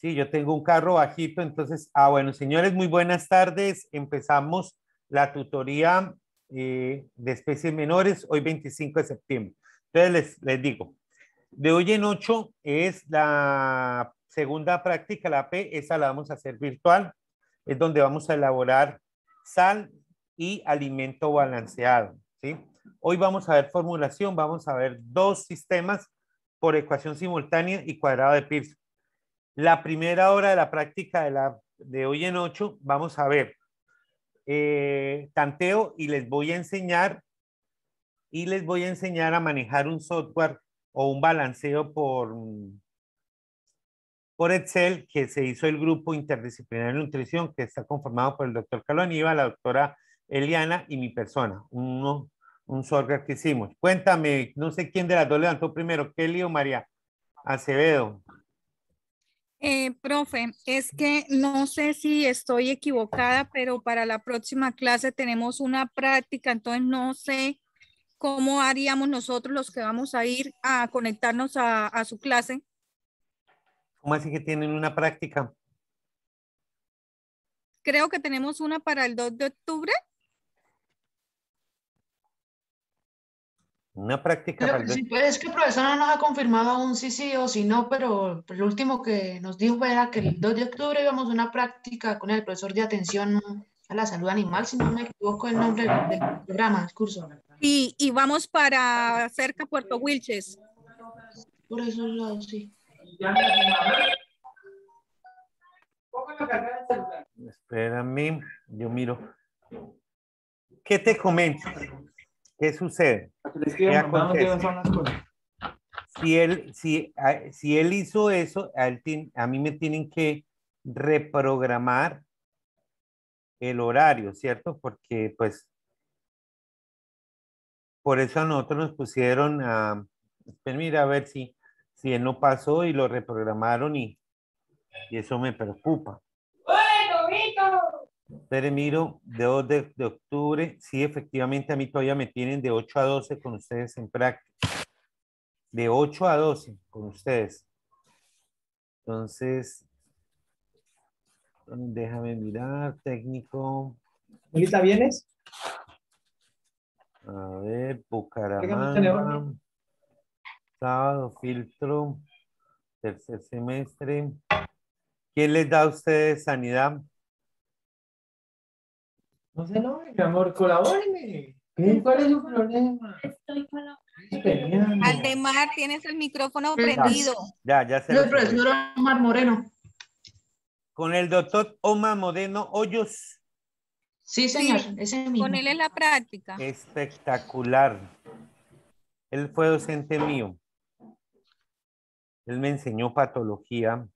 Sí, yo tengo un carro bajito, entonces, ah, bueno, señores, muy buenas tardes. Empezamos la tutoría eh, de especies menores hoy 25 de septiembre. Entonces, les, digo, de hoy en ocho es la segunda práctica, la P, esa la vamos a hacer virtual, es donde vamos a elaborar sal y alimento balanceado, ¿sí? Hoy vamos a ver formulación, vamos a ver dos sistemas por ecuación simultánea y cuadrado de Pearson. La primera hora de la práctica de, la, de hoy en ocho, vamos a ver eh, tanteo y les voy a enseñar y les voy a enseñar a manejar un software o un balanceo por, por Excel que se hizo el grupo interdisciplinario de nutrición que está conformado por el doctor Carlos la doctora Eliana y mi persona, uno, un software que hicimos. Cuéntame, no sé quién de las dos levantó primero, Kelly o María Acevedo. Eh, profe, es que no sé si estoy equivocada, pero para la próxima clase tenemos una práctica, entonces no sé cómo haríamos nosotros los que vamos a ir a conectarnos a, su clase. ¿Cómo así que tienen una práctica? Creo que tenemos una para el 2 de octubre. Una práctica. Pues, es que el profesor no nos ha confirmado aún si sí o si no, pero lo último que nos dijo era que el 2 de octubre íbamos a una práctica con el profesor de atención a la salud animal, si no me equivoco el nombre del, programa, el curso. Y, y vamos para cerca Puerto Wilches. Por esos lados, sí. Espérame, yo miro. ¿Qué te comento? ¿Qué sucede? Si él, si, si él hizo eso, a, mí me tienen que reprogramar el horario, ¿cierto? Porque pues por eso a nosotros nos pusieron a, pues, mira, a ver si, si él no pasó y lo reprogramaron y eso me preocupa. Pérez Miro, de 2 de, octubre. Sí, efectivamente, a mí todavía me tienen de 8 a 12 con ustedes en práctica. De 8 a 12 con ustedes. Entonces, déjame mirar, técnico. ahorita vienes? A ver, Bucaramanga. Sábado, filtro, tercer semestre. ¿Quién les da a ustedes sanidad? No se no, mi amor, colabóreme. ¿Cuál es su problema? Estoy colaborando. Aldemar, tienes el micrófono prendido. Ya, ya se. el profesor Omar Moreno. Con el doctor Omar Moreno Hoyos. Sí, señor, sí, ese mismo. Con él es la práctica. Espectacular. Él fue docente mío. Él me enseñó patología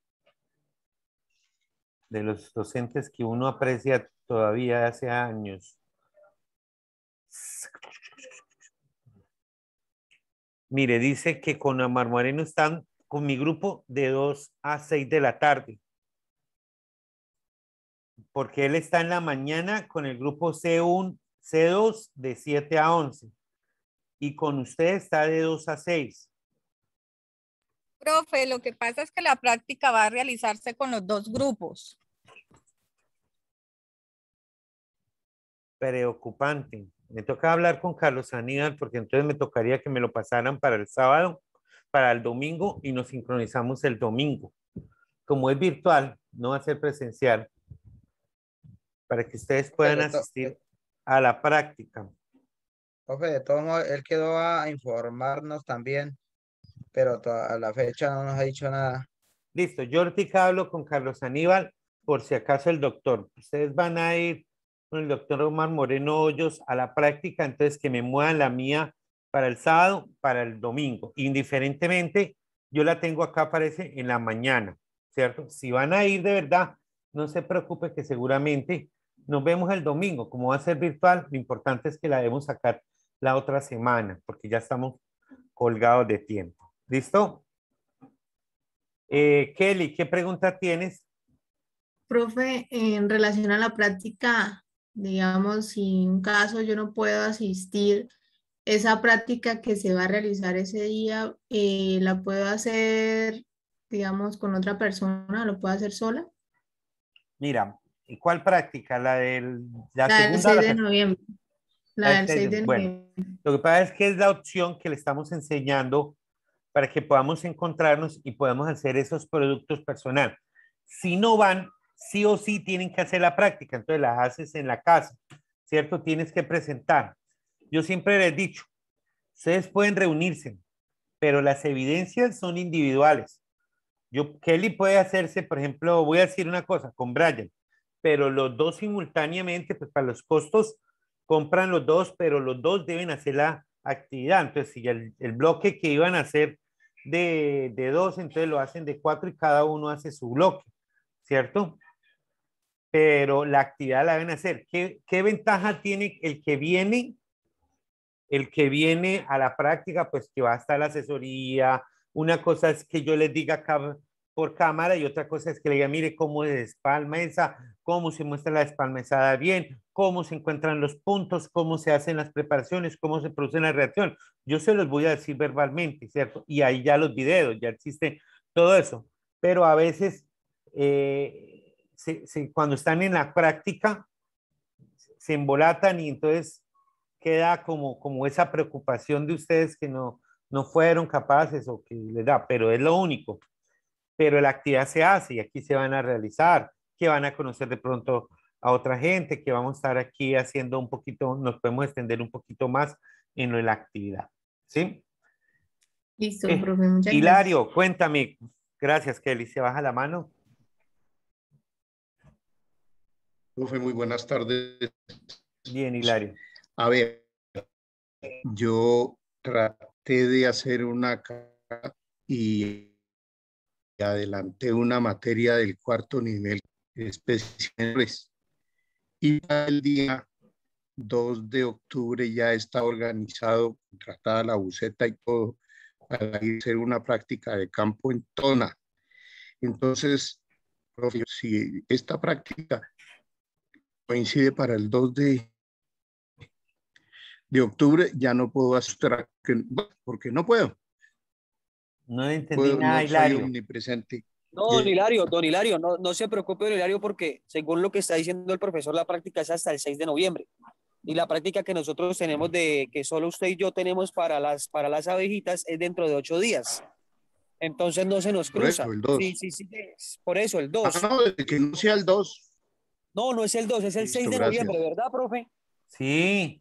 de los docentes que uno aprecia todavía hace años. Mire, dice que con Amar Moreno están con mi grupo de 2 a 6 de la tarde. Porque él está en la mañana con el grupo C1, C2 de 7 a 11. Y con usted está de 2 a 6. Profe, lo que pasa es que la práctica va a realizarse con los dos grupos. preocupante. Me toca hablar con Carlos Aníbal porque entonces me tocaría que me lo pasaran para el sábado, para el domingo y nos sincronizamos el domingo. Como es virtual, no va a ser presencial, para que ustedes puedan asistir eh. a la práctica. Profe, de todos modos, él quedó a informarnos también, pero a la fecha no nos ha dicho nada. Listo, yo ahorita hablo con Carlos Aníbal, por si acaso el doctor. Ustedes van a ir con el doctor Omar Moreno Hoyos a la práctica, entonces que me muevan la mía para el sábado, para el domingo. Indiferentemente, yo la tengo acá, parece, en la mañana, ¿cierto? Si van a ir de verdad, no se preocupe que seguramente nos vemos el domingo. Como va a ser virtual, lo importante es que la debemos sacar la otra semana, porque ya estamos colgados de tiempo. ¿Listo? Eh, Kelly, ¿qué pregunta tienes? Profe, en relación a la práctica Digamos, si en un caso yo no puedo asistir, esa práctica que se va a realizar ese día, eh, ¿la puedo hacer, digamos, con otra persona? ¿Lo puedo hacer sola? Mira, ¿y cuál práctica? ¿La del, 6 de noviembre? La del 6 de noviembre. Bueno, lo que pasa es que es la opción que le estamos enseñando para que podamos encontrarnos y podamos hacer esos productos personal. Si no van, sí o sí tienen que hacer la práctica, entonces las haces en la casa, ¿cierto? Tienes que presentar. Yo siempre les he dicho, ustedes pueden reunirse, pero las evidencias son individuales. Yo, Kelly puede hacerse, por ejemplo, voy a decir una cosa con Brian, pero los dos simultáneamente, pues para los costos, compran los dos, pero los dos deben hacer la actividad. Entonces, si el, el bloque que iban a hacer de, de dos, entonces lo hacen de cuatro y cada uno hace su bloque, ¿cierto? pero la actividad la deben hacer. ¿Qué, ventaja tiene el que viene? El que viene a la práctica, pues que va a estar la asesoría. Una cosa es que yo les diga por cámara y otra cosa es que le diga, mire cómo es espalma cómo se muestra la espalmesada bien, cómo se encuentran los puntos, cómo se hacen las preparaciones, cómo se produce la reacción. Yo se los voy a decir verbalmente, ¿cierto? Y ahí ya los videos, ya existe todo eso. Pero a veces eh, cuando están en la práctica, se embolatan y entonces queda como, como esa preocupación de ustedes que no, no fueron capaces o que les da, pero es lo único. Pero la actividad se hace y aquí se van a realizar, que van a conocer de pronto a otra gente, que vamos a estar aquí haciendo un poquito, nos podemos extender un poquito más en la actividad. ¿Sí? Listo, eh, profe, Hilario, cuéntame. Gracias, Kelly. ¿Se baja la mano? Profe, muy buenas tardes. Bien, Hilario. A ver, yo traté de hacer una y adelanté una materia del cuarto nivel especiales. Y el día 2 de octubre ya está organizado, contratada la buceta y todo, para ir a hacer una práctica de campo en Tona. Entonces, profe, si esta práctica coincide para el 2 de, de octubre, ya no puedo asustar porque no puedo. No entendí nada, no Hilario. No, don Hilario, don Hilario, no, se preocupe, don Hilario, porque según lo que está diciendo el profesor, la práctica es hasta el 6 de noviembre. Y la práctica que nosotros tenemos de que solo usted y yo tenemos para las, para las abejitas es dentro de ocho días. Entonces no se nos cruza. Por eso, el 2. Ah, que no sea el 2. No, no es el 2, es el 6 de noviembre, ¿verdad, profe? Sí.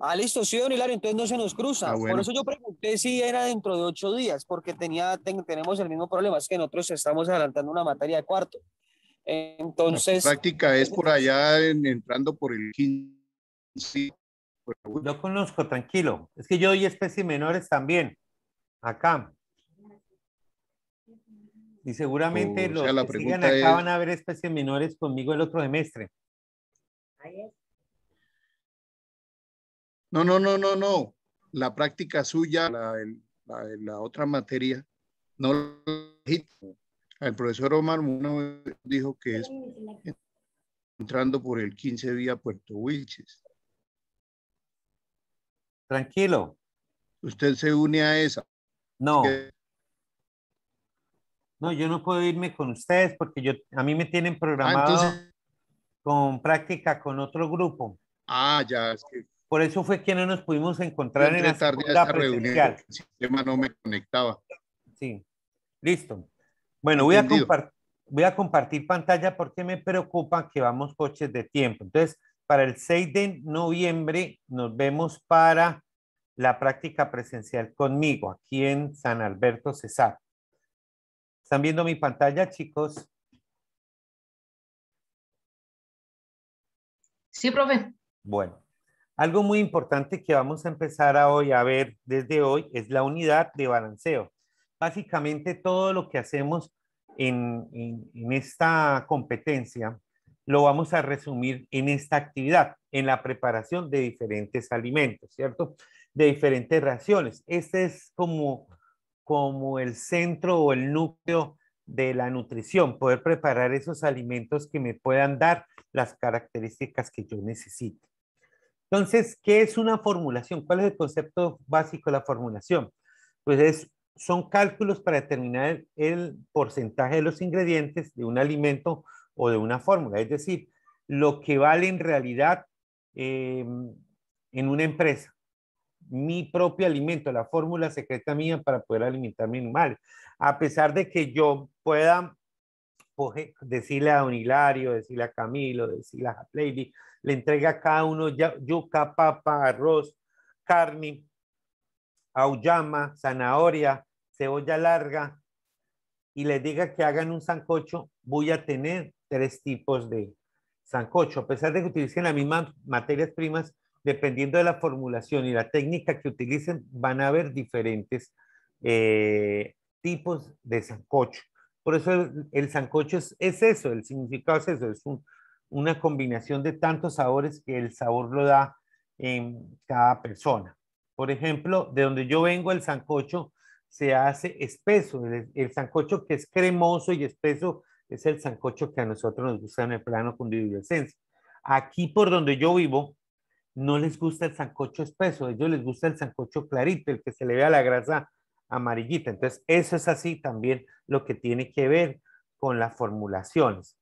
Ah, listo, sí, don Hilario, entonces no se nos cruza. Ah, por eso yo pregunté si era dentro de ocho días, porque tenía, tenemos el mismo problema, es que nosotros estamos adelantando una materia de cuarto. Entonces... La práctica es por allá, entrando por el 15. Yo conozco, tranquilo. Es que yo doy especies menores también, acá. Y seguramente los que sigan acá van a ver especies menores conmigo el otro semestre. No, no, no, no, no. La práctica suya, la, la, la otra materia, no El profesor Omar Muno dijo que es entrando por el 15 vía Puerto Wilches. Tranquilo. Usted se une a esa. No no, yo no puedo irme con ustedes porque yo, a mí me tienen ah, programado con práctica con otro grupo. Ah, ya, es que... Por eso fue que no nos pudimos encontrar en la tarde esta reunión, el sistema no me conectaba. Sí, listo. Bueno, voy a, compartir, voy a compartir pantalla porque me preocupa que vamos coches de tiempo. Entonces, para el 6 de noviembre nos vemos para la práctica presencial conmigo aquí en San Alberto César. ¿Están viendo mi pantalla, chicos? Sí, profe. Bueno, algo muy importante que vamos a empezar hoy a ver desde hoy es la unidad de balanceo. Básicamente todo lo que hacemos en, en esta competencia lo vamos a resumir en esta actividad, en la preparación de diferentes alimentos, ¿cierto? De diferentes raciones. Este es como como el centro o el núcleo de la nutrición, poder preparar esos alimentos que me puedan dar las características que yo necesite. Entonces, ¿qué es una formulación? ¿Cuál es el concepto básico de la formulación? Pues es, son cálculos para determinar el, porcentaje de los ingredientes de un alimento o de una fórmula, es decir, lo que vale en realidad eh, en una empresa mi propio alimento, la fórmula secreta mía para poder alimentar mi animal. A pesar de que yo pueda pues, eh, decirle a Don Hilario, decirle a Camilo, decirle a Lady, le entrega a cada uno yuca, papa, arroz, carne, auyama, zanahoria, cebolla larga, y les diga que hagan un sancocho, voy a tener tres tipos de sancocho. A pesar de que utilicen las mismas materias primas, dependiendo de la formulación y la técnica que utilicen, van a haber diferentes eh, tipos de sancocho. Por eso el, sancocho es, eso, el significado es eso, es una combinación de tantos sabores que el sabor lo da en cada persona. Por ejemplo, de donde yo vengo, el sancocho se hace espeso. El, sancocho que es cremoso y espeso es el sancocho que a nosotros nos gusta en el plano con Aquí, por donde yo vivo, no les gusta el sancocho espeso, a ellos les gusta el sancocho clarito, el que se le vea la grasa amarillita. Entonces, eso es así también lo que tiene que ver con las formulaciones.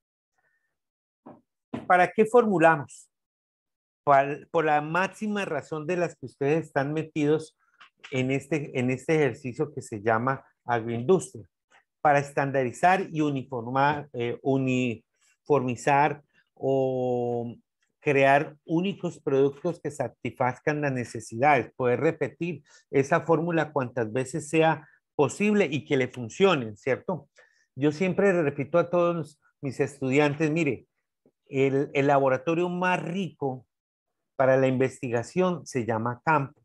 ¿Para qué formulamos? Por, la máxima razón de las que ustedes están metidos en este, en este ejercicio que se llama agroindustria, para estandarizar y uniformar, eh, uniformizar o crear únicos productos que satisfazcan las necesidades, poder repetir esa fórmula cuantas veces sea posible y que le funcionen, ¿cierto? Yo siempre repito a todos mis estudiantes, mire, el, el laboratorio más rico para la investigación se llama campo.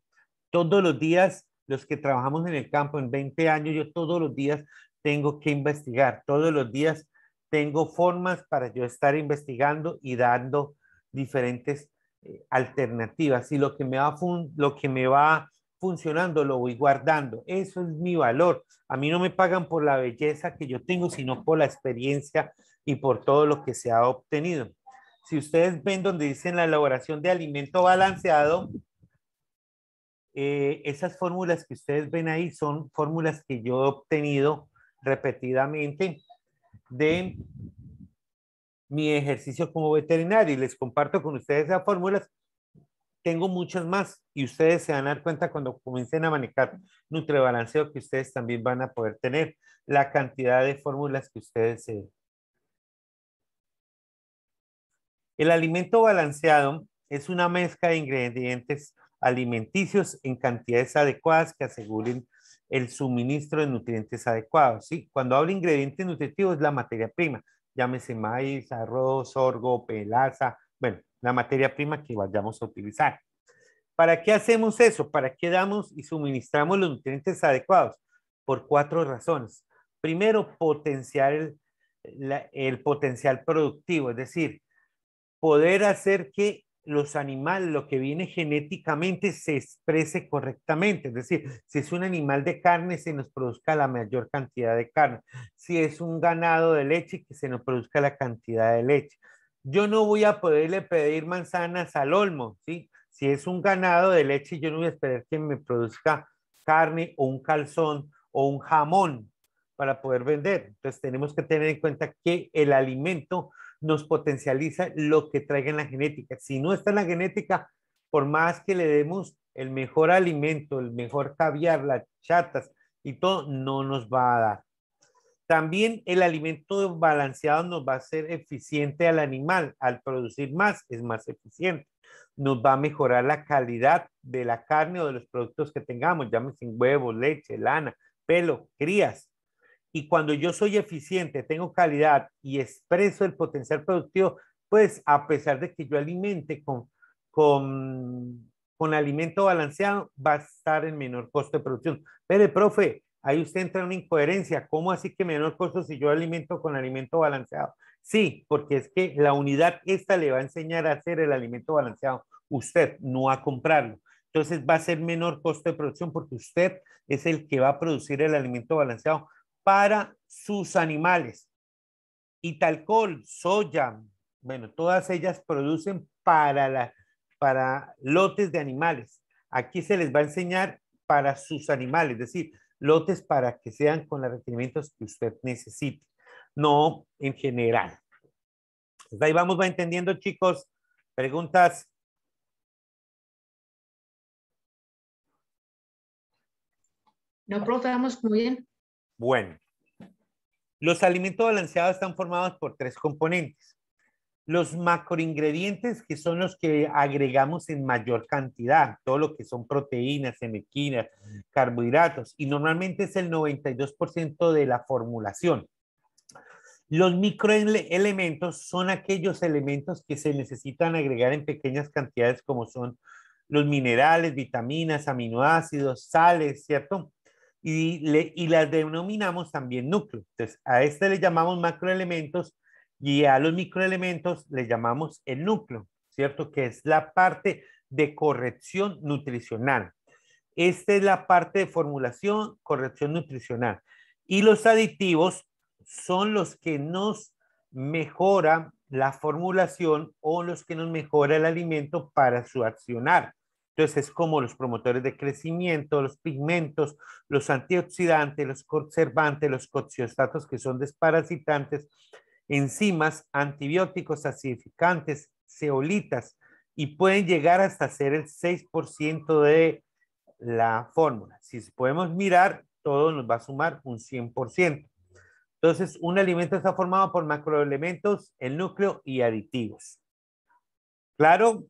Todos los días, los que trabajamos en el campo en 20 años, yo todos los días tengo que investigar, todos los días tengo formas para yo estar investigando y dando diferentes eh, alternativas y lo que, me va lo que me va funcionando lo voy guardando. Eso es mi valor. A mí no me pagan por la belleza que yo tengo, sino por la experiencia y por todo lo que se ha obtenido. Si ustedes ven donde dicen la elaboración de alimento balanceado, eh, esas fórmulas que ustedes ven ahí son fórmulas que yo he obtenido repetidamente de mi ejercicio como veterinario y les comparto con ustedes esas fórmulas, tengo muchas más y ustedes se van a dar cuenta cuando comiencen a manejar nutribalanceo que ustedes también van a poder tener la cantidad de fórmulas que ustedes se... El alimento balanceado es una mezcla de ingredientes alimenticios en cantidades adecuadas que aseguren el suministro de nutrientes adecuados. ¿sí? Cuando hablo de ingredientes nutritivos, es la materia prima, llámese maíz, arroz, sorgo, pelaza, bueno, la materia prima que vayamos a utilizar. ¿Para qué hacemos eso? ¿Para qué damos y suministramos los nutrientes adecuados? Por cuatro razones. Primero, potenciar el, el potencial productivo, es decir, poder hacer que los animales, lo que viene genéticamente, se exprese correctamente. Es decir, si es un animal de carne, se nos produzca la mayor cantidad de carne. Si es un ganado de leche, que se nos produzca la cantidad de leche. Yo no voy a poderle pedir manzanas al olmo, ¿sí? Si es un ganado de leche, yo no voy a esperar que me produzca carne o un calzón o un jamón para poder vender. Entonces tenemos que tener en cuenta que el alimento nos potencializa lo que traiga en la genética. Si no está en la genética, por más que le demos el mejor alimento, el mejor caviar, las chatas y todo, no nos va a dar. También el alimento balanceado nos va a ser eficiente al animal. Al producir más, es más eficiente. Nos va a mejorar la calidad de la carne o de los productos que tengamos, llámese huevos, leche, lana, pelo, crías. Y cuando yo soy eficiente, tengo calidad y expreso el potencial productivo, pues a pesar de que yo alimente con, con, con alimento balanceado, va a estar en menor costo de producción. Pero, profe, ahí usted entra en una incoherencia. ¿Cómo así que menor costo si yo alimento con alimento balanceado? Sí, porque es que la unidad esta le va a enseñar a hacer el alimento balanceado, usted no a comprarlo. Entonces va a ser menor costo de producción porque usted es el que va a producir el alimento balanceado para sus animales. Y talcol, soya, bueno, todas ellas producen para, la, para lotes de animales. Aquí se les va a enseñar para sus animales, es decir, lotes para que sean con los requerimientos que usted necesite, no en general. Pues ahí vamos, va entendiendo, chicos. Preguntas. No, profe, vamos muy bien. Bueno, los alimentos balanceados están formados por tres componentes. Los macroingredientes, que son los que agregamos en mayor cantidad, todo lo que son proteínas, semiquinas carbohidratos, y normalmente es el 92% de la formulación. Los microelementos son aquellos elementos que se necesitan agregar en pequeñas cantidades, como son los minerales, vitaminas, aminoácidos, sales, ¿cierto? y, la las denominamos también núcleo. Entonces, a este le llamamos macroelementos y a los microelementos le llamamos el núcleo, ¿cierto? Que es la parte de corrección nutricional. Esta es la parte de formulación, corrección nutricional. Y los aditivos son los que nos mejoran la formulación o los que nos mejora el alimento para su accionar. Entonces, es como los promotores de crecimiento, los pigmentos, los antioxidantes, los conservantes, los cociostatos que son desparasitantes, enzimas, antibióticos, acidificantes, ceolitas, y pueden llegar hasta ser el 6% de la fórmula. Si podemos mirar, todo nos va a sumar un 100%. Entonces, un alimento está formado por macroelementos, el núcleo y aditivos. Claro,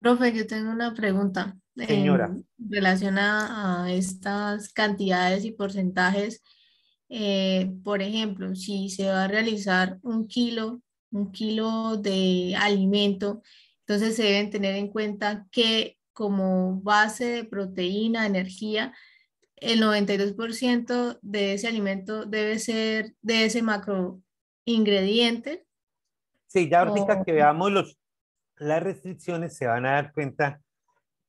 Profe, yo tengo una pregunta. Eh, Señora. relacionada a estas cantidades y porcentajes. Eh, por ejemplo, si se va a realizar un kilo, un kilo de alimento, entonces se deben tener en cuenta que como base de proteína, energía, el 92% de ese alimento debe ser de ese macro ingrediente. Sí, ya ahorita que veamos los, las restricciones, se van a dar cuenta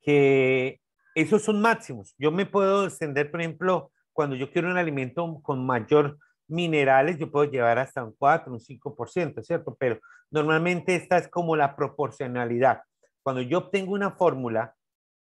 que esos son máximos. Yo me puedo extender, por ejemplo, cuando yo quiero un alimento con mayor minerales, yo puedo llevar hasta un 4, un 5%, ¿cierto? Pero normalmente esta es como la proporcionalidad. Cuando yo obtengo una fórmula,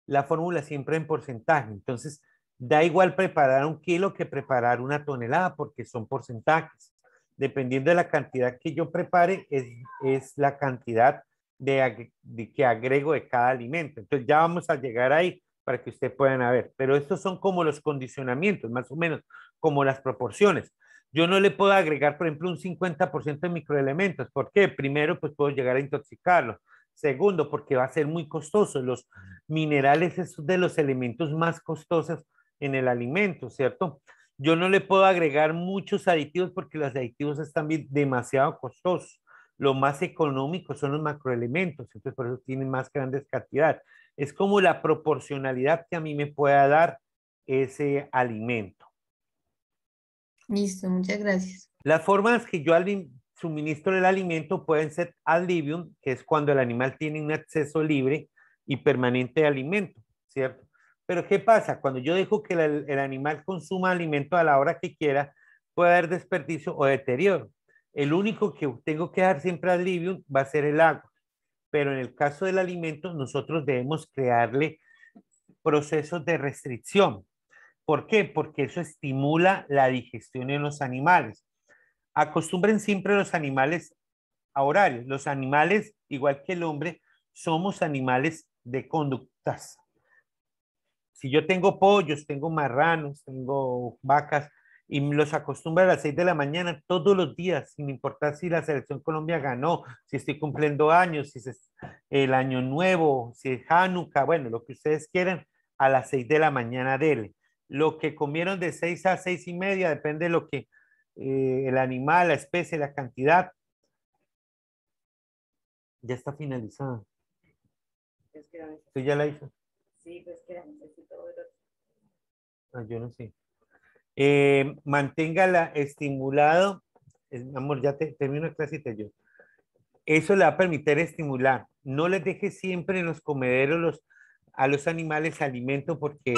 la fórmula siempre en porcentaje. Entonces, da igual preparar un kilo que preparar una tonelada porque son porcentajes. Dependiendo de la cantidad que yo prepare, es, es la cantidad de, que agrego de cada alimento. Entonces ya vamos a llegar ahí para que ustedes puedan ver. Pero estos son como los condicionamientos, más o menos, como las proporciones. Yo no le puedo agregar, por ejemplo, un 50% de microelementos. ¿Por qué? Primero, pues puedo llegar a intoxicarlo. Segundo, porque va a ser muy costoso. Los minerales es de los elementos más costosos en el alimento, ¿cierto? Yo no le puedo agregar muchos aditivos porque los aditivos están demasiado costosos lo más económico son los macroelementos, entonces por eso tienen más grandes cantidades. Es como la proporcionalidad que a mí me pueda dar ese alimento. Listo, muchas gracias. Las formas que yo suministro el alimento pueden ser ad que es cuando el animal tiene un acceso libre y permanente de alimento, ¿cierto? Pero ¿qué pasa? Cuando yo dejo que el animal consuma alimento a la hora que quiera, puede haber desperdicio o deterioro. El único que tengo que dar siempre al va a ser el agua. Pero en el caso del alimento, nosotros debemos crearle procesos de restricción. ¿Por qué? Porque eso estimula la digestión en los animales. Acostumbren siempre los animales a horarios. Los animales, igual que el hombre, somos animales de conductas. Si yo tengo pollos, tengo marranos, tengo vacas, y los acostumbra a las 6 de la mañana todos los días, sin importar si la selección Colombia ganó, si estoy cumpliendo años, si es el año nuevo, si es Hanukkah, bueno, lo que ustedes quieran, a las 6 de la mañana dele. Lo que comieron de 6 a 6 y media, depende de lo que eh, el animal, la especie, la cantidad. Ya está finalizada. ¿Usted ya la hizo? Sí, pues que necesito. Ah, yo no sé. Eh, manténgala estimulado. Eh, amor, ya te, termino la clase y Eso le va a permitir estimular. No les deje siempre en los comederos a los animales alimento porque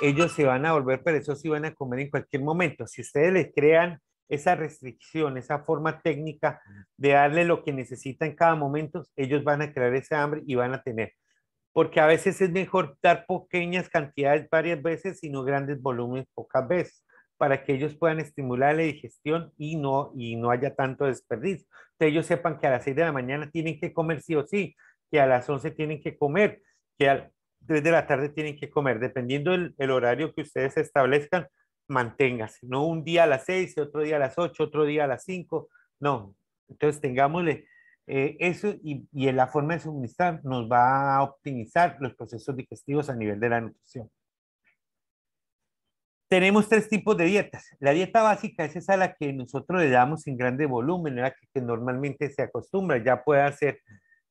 ellos se van a volver perezosos y van a comer en cualquier momento. Si ustedes les crean esa restricción, esa forma técnica de darle lo que necesita en cada momento, ellos van a crear ese hambre y van a tener. Porque a veces es mejor dar pequeñas cantidades varias veces y grandes volúmenes pocas veces para que ellos puedan estimular la digestión y no, y no haya tanto desperdicio. Que ellos sepan que a las 6 de la mañana tienen que comer sí o sí, que a las 11 tienen que comer, que a las 3 de la tarde tienen que comer, dependiendo del horario que ustedes establezcan, manténgase, no un día a las 6, otro día a las 8, otro día a las 5, no. Entonces tengámosle eh, eso y, y en la forma de suministrar nos va a optimizar los procesos digestivos a nivel de la nutrición. Tenemos tres tipos de dietas. La dieta básica es esa a la que nosotros le damos en grande volumen, la que, normalmente se acostumbra. Ya puede ser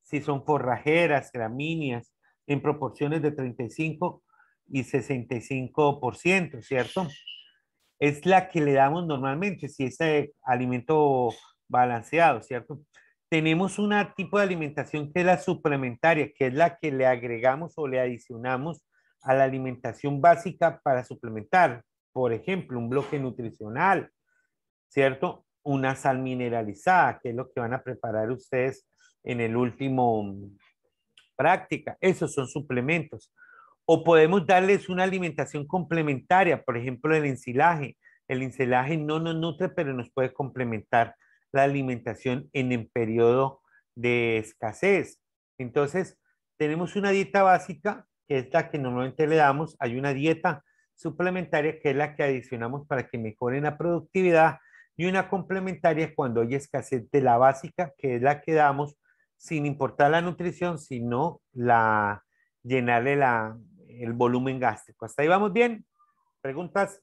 si son forrajeras, gramíneas, en proporciones de 35 y 65%, ¿cierto? Es la que le damos normalmente, si es eh, alimento balanceado, ¿cierto? Tenemos un tipo de alimentación que es la suplementaria, que es la que le agregamos o le adicionamos a la alimentación básica para suplementar, por ejemplo, un bloque nutricional, ¿cierto? Una sal mineralizada, que es lo que van a preparar ustedes en el último práctica. Esos son suplementos. O podemos darles una alimentación complementaria, por ejemplo, el ensilaje. El ensilaje no nos nutre, pero nos puede complementar la alimentación en el periodo de escasez. Entonces, tenemos una dieta básica que es la que normalmente le damos, hay una dieta suplementaria que es la que adicionamos para que mejoren la productividad y una complementaria cuando hay escasez de la básica, que es la que damos sin importar la nutrición, sino la, llenarle la, el volumen gástrico. ¿Hasta ahí vamos bien? ¿Preguntas?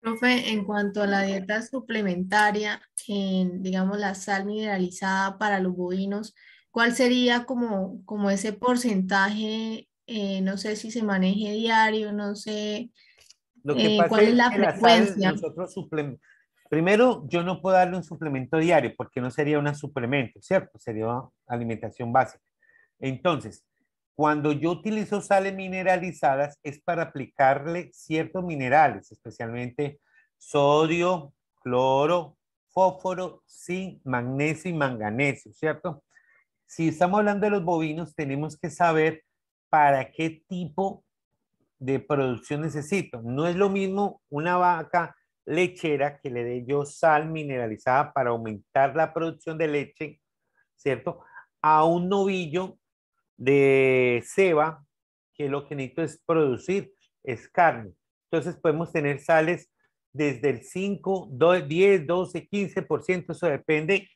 Profe, en cuanto a la dieta suplementaria, en, digamos la sal mineralizada para los bovinos, ¿cuál sería como, como ese porcentaje eh, no sé si se maneje diario, no sé Lo eh, cuál es, la frecuencia. Primero, yo no puedo darle un suplemento diario porque no sería un suplemento, ¿cierto? Sería alimentación básica. Entonces, cuando yo utilizo sales mineralizadas es para aplicarle ciertos minerales, especialmente sodio, cloro, fósforo, zinc, magnesio y manganeso, ¿cierto? Si estamos hablando de los bovinos, tenemos que saber para qué tipo de producción necesito. No es lo mismo una vaca lechera que le dé yo sal mineralizada para aumentar la producción de leche, ¿cierto? A un novillo de ceba, que lo que necesito es producir, es carne. Entonces podemos tener sales desde el 5, 10, 12, 15%, eso depende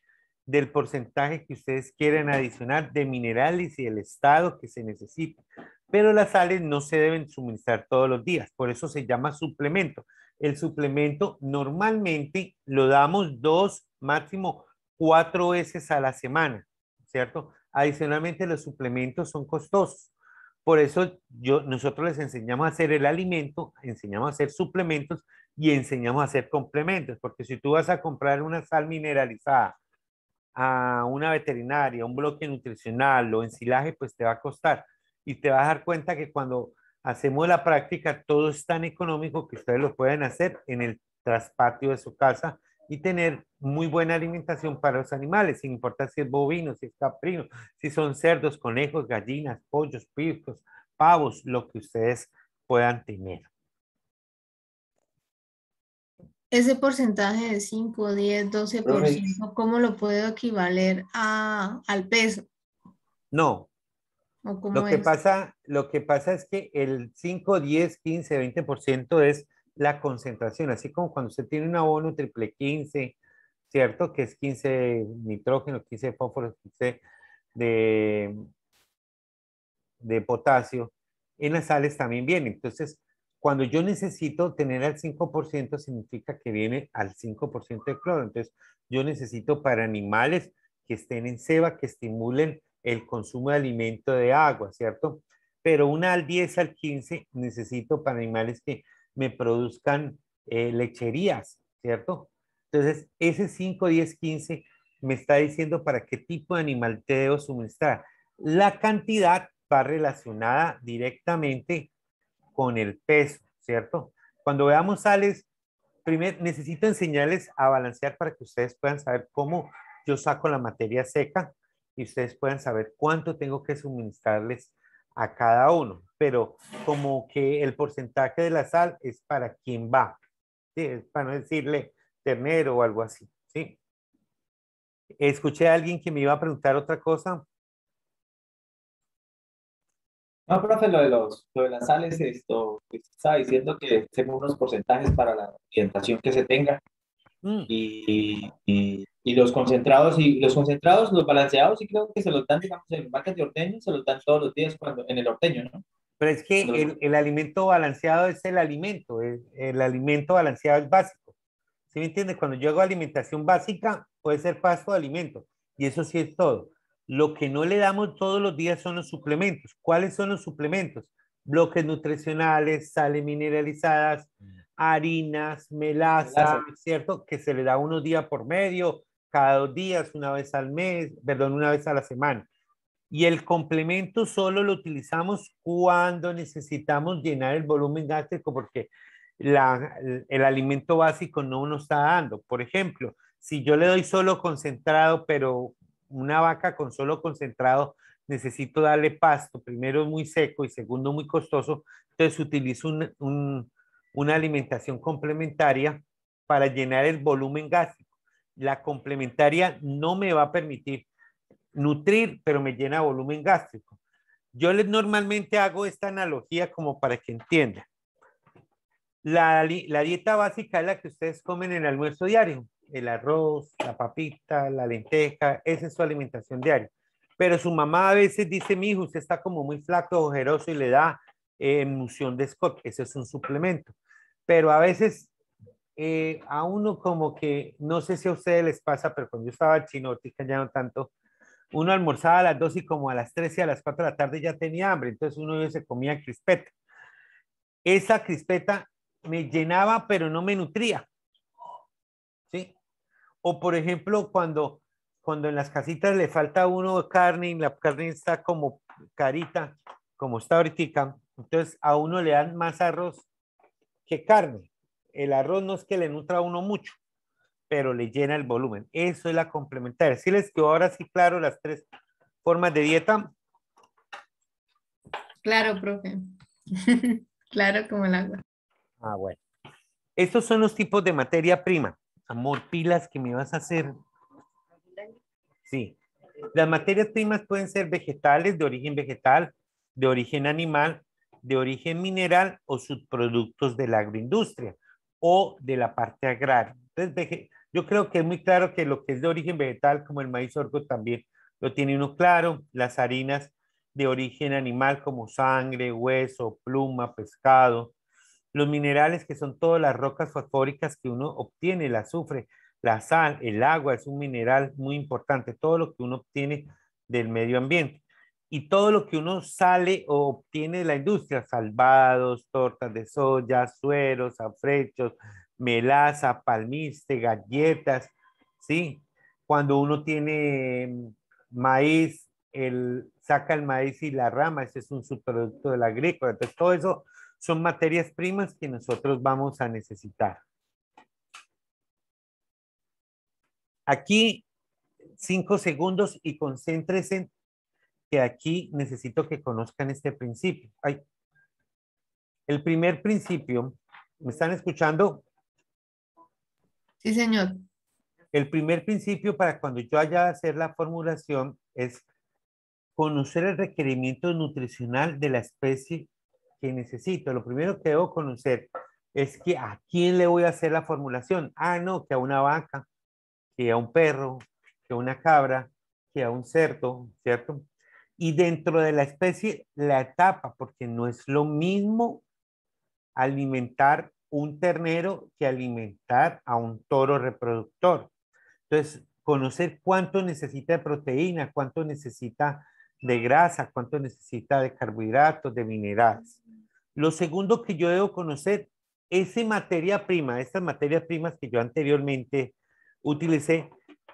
del porcentaje que ustedes quieren adicionar de minerales y el estado que se necesita. Pero las sales no se deben suministrar todos los días, por eso se llama suplemento. El suplemento normalmente lo damos dos, máximo cuatro veces a la semana, ¿cierto? Adicionalmente los suplementos son costosos. Por eso yo, nosotros les enseñamos a hacer el alimento, enseñamos a hacer suplementos y enseñamos a hacer complementos, porque si tú vas a comprar una sal mineralizada a una veterinaria, un bloque nutricional o ensilaje, pues te va a costar. Y te vas a dar cuenta que cuando hacemos la práctica, todo es tan económico que ustedes lo pueden hacer en el traspatio de su casa y tener muy buena alimentación para los animales, sin importar si es bovino, si es caprino, si son cerdos, conejos, gallinas, pollos, picos, pavos, lo que ustedes puedan tener ese porcentaje de 5, 10, 12%, ¿cómo lo puedo equivaler a, al peso? No. lo, que pasa, lo que pasa es que el 5, 10, 15, 20% es la concentración, así como cuando usted tiene un abono triple 15, ¿cierto? Que es 15 nitrógeno, 15 fósforo, 15 de, de potasio. En las sales también viene. Entonces, cuando yo necesito tener al 5%, significa que viene al 5% de cloro. Entonces, yo necesito para animales que estén en ceba, que estimulen el consumo de alimento de agua, ¿cierto? Pero una al 10 al 15 necesito para animales que me produzcan eh, lecherías, ¿cierto? Entonces, ese 5, 10, 15 me está diciendo para qué tipo de animal te debo suministrar. La cantidad va relacionada directamente con el peso, ¿cierto? Cuando veamos sales, primero necesito señales a balancear para que ustedes puedan saber cómo yo saco la materia seca y ustedes puedan saber cuánto tengo que suministrarles a cada uno. Pero como que el porcentaje de la sal es para quien va, ¿sí? es para no decirle ternero o algo así, ¿sí? Escuché a alguien que me iba a preguntar otra cosa. No, profe, lo de, los, de las sales, esto, pues, estaba diciendo que tenemos unos porcentajes para la orientación que se tenga mm. y, los concentrados, y los concentrados, los balanceados, sí creo que se los dan, digamos, en vacas de orteño, se los dan todos los días cuando, en el orteño, ¿no? Pero es que el, alimento balanceado es el alimento, el, alimento balanceado es básico. ¿Sí me entiendes? Cuando yo hago alimentación básica, puede ser pasto de alimento, y eso sí es todo. Lo que no le damos todos los días son los suplementos. ¿Cuáles son los suplementos? Bloques nutricionales, sales mineralizadas, harinas, melaza, ¿cierto? Que se le da unos días por medio, cada dos días, una vez al mes, perdón, una vez a la semana. Y el complemento solo lo utilizamos cuando necesitamos llenar el volumen gástrico porque la, el, el alimento básico no nos está dando. Por ejemplo, si yo le doy solo concentrado, pero una vaca con solo concentrado necesito darle pasto, primero muy seco y segundo muy costoso, entonces utilizo una alimentación complementaria para llenar el volumen gástrico. La complementaria no me va a permitir nutrir, pero me llena volumen gástrico. Yo les normalmente hago esta analogía como para que entiendan. La, la dieta básica es la que ustedes comen en el almuerzo diario el arroz, la papita, la lenteja, esa es su alimentación diaria. Pero su mamá a veces dice, mi hijo, usted está como muy flaco, ojeroso y le da eh, emulsión de Scott, eso es un suplemento. Pero a veces eh, a uno como que, no sé si a ustedes les pasa, pero cuando yo estaba chino, ya no tanto, uno almorzaba a las dos y como a las 3 y a las 4 de la tarde ya tenía hambre, entonces uno se comía crispeta. Esa crispeta me llenaba, pero no me nutría. O por ejemplo, cuando, cuando en las casitas le falta uno carne y la carne está como carita, como está ahorita, entonces a uno le dan más arroz que carne. El arroz no es que le nutra a uno mucho, pero le llena el volumen. Eso es la complementaria. Si les quedó ahora sí claro las tres formas de dieta. Claro, profe. claro, como el agua. Ah, bueno. Estos son los tipos de materia prima. Amor, pilas que me vas a hacer. Sí. Las materias primas pueden ser vegetales, de origen vegetal, de origen animal, de origen mineral o subproductos de la agroindustria o de la parte agraria. Entonces, yo creo que es muy claro que lo que es de origen vegetal, como el maíz orco también lo tiene uno claro, las harinas de origen animal como sangre, hueso, pluma, pescado, los minerales, que son todas las rocas fosfóricas que uno obtiene, el azufre, la sal, el agua, es un mineral muy importante, todo lo que uno obtiene del medio ambiente. Y todo lo que uno sale o obtiene de la industria, salvados, tortas de soya, sueros, afrechos, melaza, palmiste, galletas, ¿sí? Cuando uno tiene mm, maíz, el, saca el maíz y la rama, ese es un subproducto del agrícola. Entonces, todo eso son materias primas que nosotros vamos a necesitar. Aquí, cinco segundos y concéntrese que aquí necesito que conozcan este principio. El primer principio, ¿me están escuchando? Sí, señor. El primer principio para cuando yo haya hacer la formulación es conocer el requerimiento nutricional de la especie qué necesito, lo primero que debo conocer es que a quién le voy a hacer la formulación. Ah, no, que a una vaca, que a un perro, que a una cabra, que a un cerdo, ¿cierto? Y dentro de la especie, la etapa, porque no es lo mismo alimentar un ternero que alimentar a un toro reproductor. Entonces, conocer cuánto necesita de proteína, cuánto necesita de grasa, cuánto necesita de carbohidratos, de minerales. Lo segundo que yo debo conocer es materia prima, estas materias primas que yo anteriormente utilicé,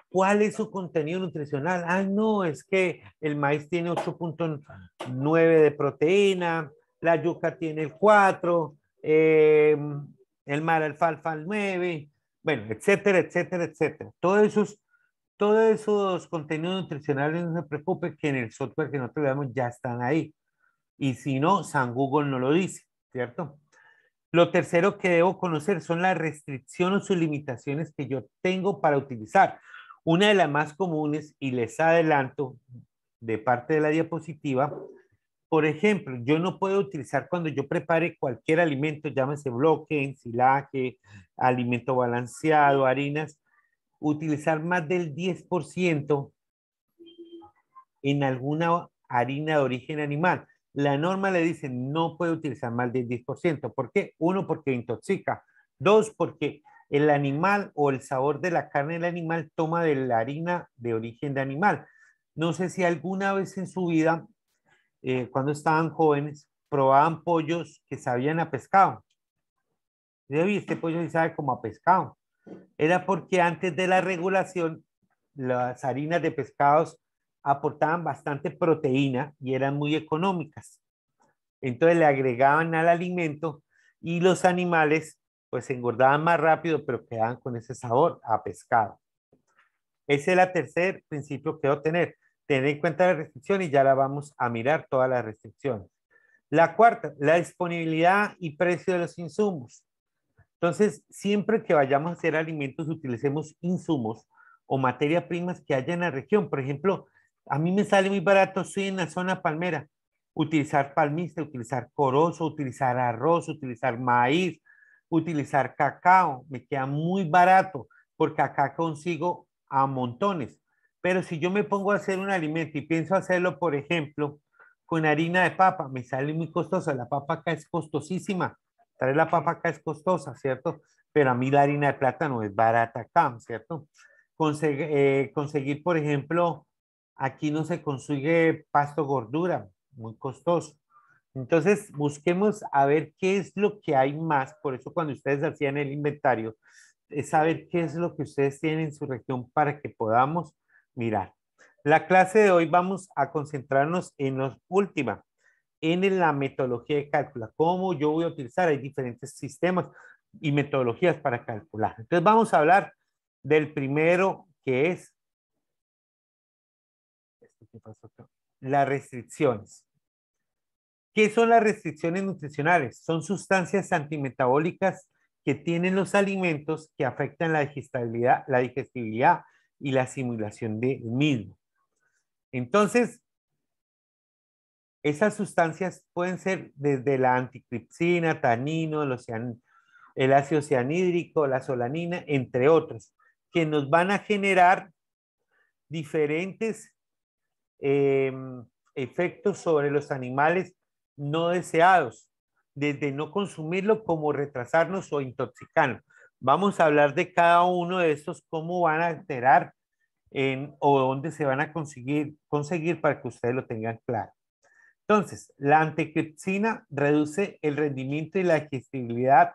¿cuál es su contenido nutricional? Ah, no, es que el maíz tiene 8.9 de proteína, la yuca tiene el 4, eh, el mar alfalfa el 9, bueno, etcétera, etcétera, etcétera. Todos esos todos esos contenidos nutricionales, no se preocupe que en el software que nosotros le damos ya están ahí. Y si no, San Google no lo dice, ¿cierto? Lo tercero que debo conocer son las restricciones o limitaciones que yo tengo para utilizar. Una de las más comunes, y les adelanto de parte de la diapositiva, por ejemplo, yo no puedo utilizar cuando yo prepare cualquier alimento, llámese bloque, ensilaje, alimento balanceado, harinas, utilizar más del 10% en alguna harina de origen animal. La norma le dice no puede utilizar más del 10%. ¿Por qué? Uno, porque intoxica. Dos, porque el animal o el sabor de la carne del animal toma de la harina de origen de animal. No sé si alguna vez en su vida, eh, cuando estaban jóvenes, probaban pollos que sabían a pescado. Yo vi este pollo y sabe como a pescado era porque antes de la regulación las harinas de pescados aportaban bastante proteína y eran muy económicas. Entonces le agregaban al alimento y los animales pues engordaban más rápido, pero quedaban con ese sabor a pescado. Ese es el tercer principio que debo tener. Tener en cuenta las restricciones y ya la vamos a mirar todas las restricciones. La cuarta, la disponibilidad y precio de los insumos. Entonces, siempre que vayamos a hacer alimentos, utilicemos insumos o materias primas que haya en la región. Por ejemplo, a mí me sale muy barato, Soy en la zona palmera, utilizar palmista, utilizar corozo, utilizar arroz, utilizar maíz, utilizar cacao, me queda muy barato porque acá consigo a montones. Pero si yo me pongo a hacer un alimento y pienso hacerlo, por ejemplo, con harina de papa, me sale muy costosa, la papa acá es costosísima la papa acá es costosa, ¿cierto? Pero a mí la harina de plátano es barata acá, ¿cierto? Eh, conseguir, por ejemplo, aquí no se consigue pasto gordura, muy costoso. Entonces, busquemos a ver qué es lo que hay más. Por eso cuando ustedes hacían el inventario, es saber qué es lo que ustedes tienen en su región para que podamos mirar. La clase de hoy vamos a concentrarnos en la última, en la metodología de cálculo, cómo yo voy a utilizar, hay diferentes sistemas y metodologías para calcular. Entonces vamos a hablar del primero que es las restricciones. ¿Qué son las restricciones nutricionales? Son sustancias antimetabólicas que tienen los alimentos que afectan la digestibilidad, la digestibilidad y la asimilación del mismo. Entonces, esas sustancias pueden ser desde la anticripsina, tanino, el, ácido cianhídrico, la solanina, entre otros, que nos van a generar diferentes em, efectos sobre los animales no deseados, desde no consumirlo como retrasarnos o intoxicarnos. Vamos a hablar de cada uno de estos, cómo van a alterar en, o dónde se van a conseguir, conseguir para que ustedes lo tengan claro. Entonces, la anticripsina reduce el rendimiento y la digestibilidad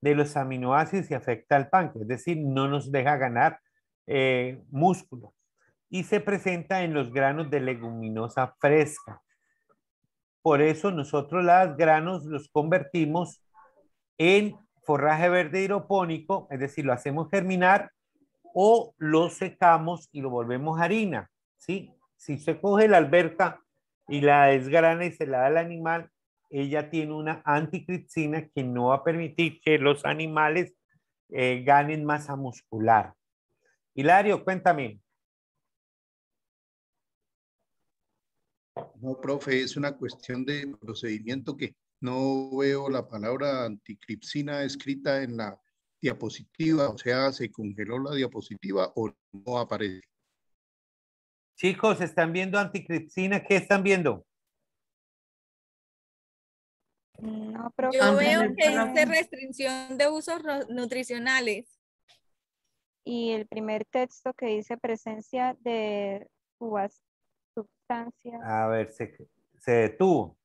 de los aminoácidos y afecta al páncreas, es decir, no nos deja ganar eh, músculo. Y se presenta en los granos de leguminosa fresca. Por eso nosotros las granos los convertimos en forraje verde hidropónico, es decir, lo hacemos germinar o lo secamos y lo volvemos harina. ¿sí? Si se coge la alberca y la desgrana y se la da al animal, ella tiene una anticripsina que no va a permitir que los animales eh, ganen masa muscular. Hilario, cuéntame. No, profe, es una cuestión de procedimiento que no veo la palabra anticripsina escrita en la diapositiva, o sea, se congeló la diapositiva o no aparece. Chicos, ¿están viendo anticriptina? ¿Qué están viendo? No, Yo veo que dice restricción de usos nutricionales. Y el primer texto que dice presencia de uvas, sustancias. A ver, se, se detuvo.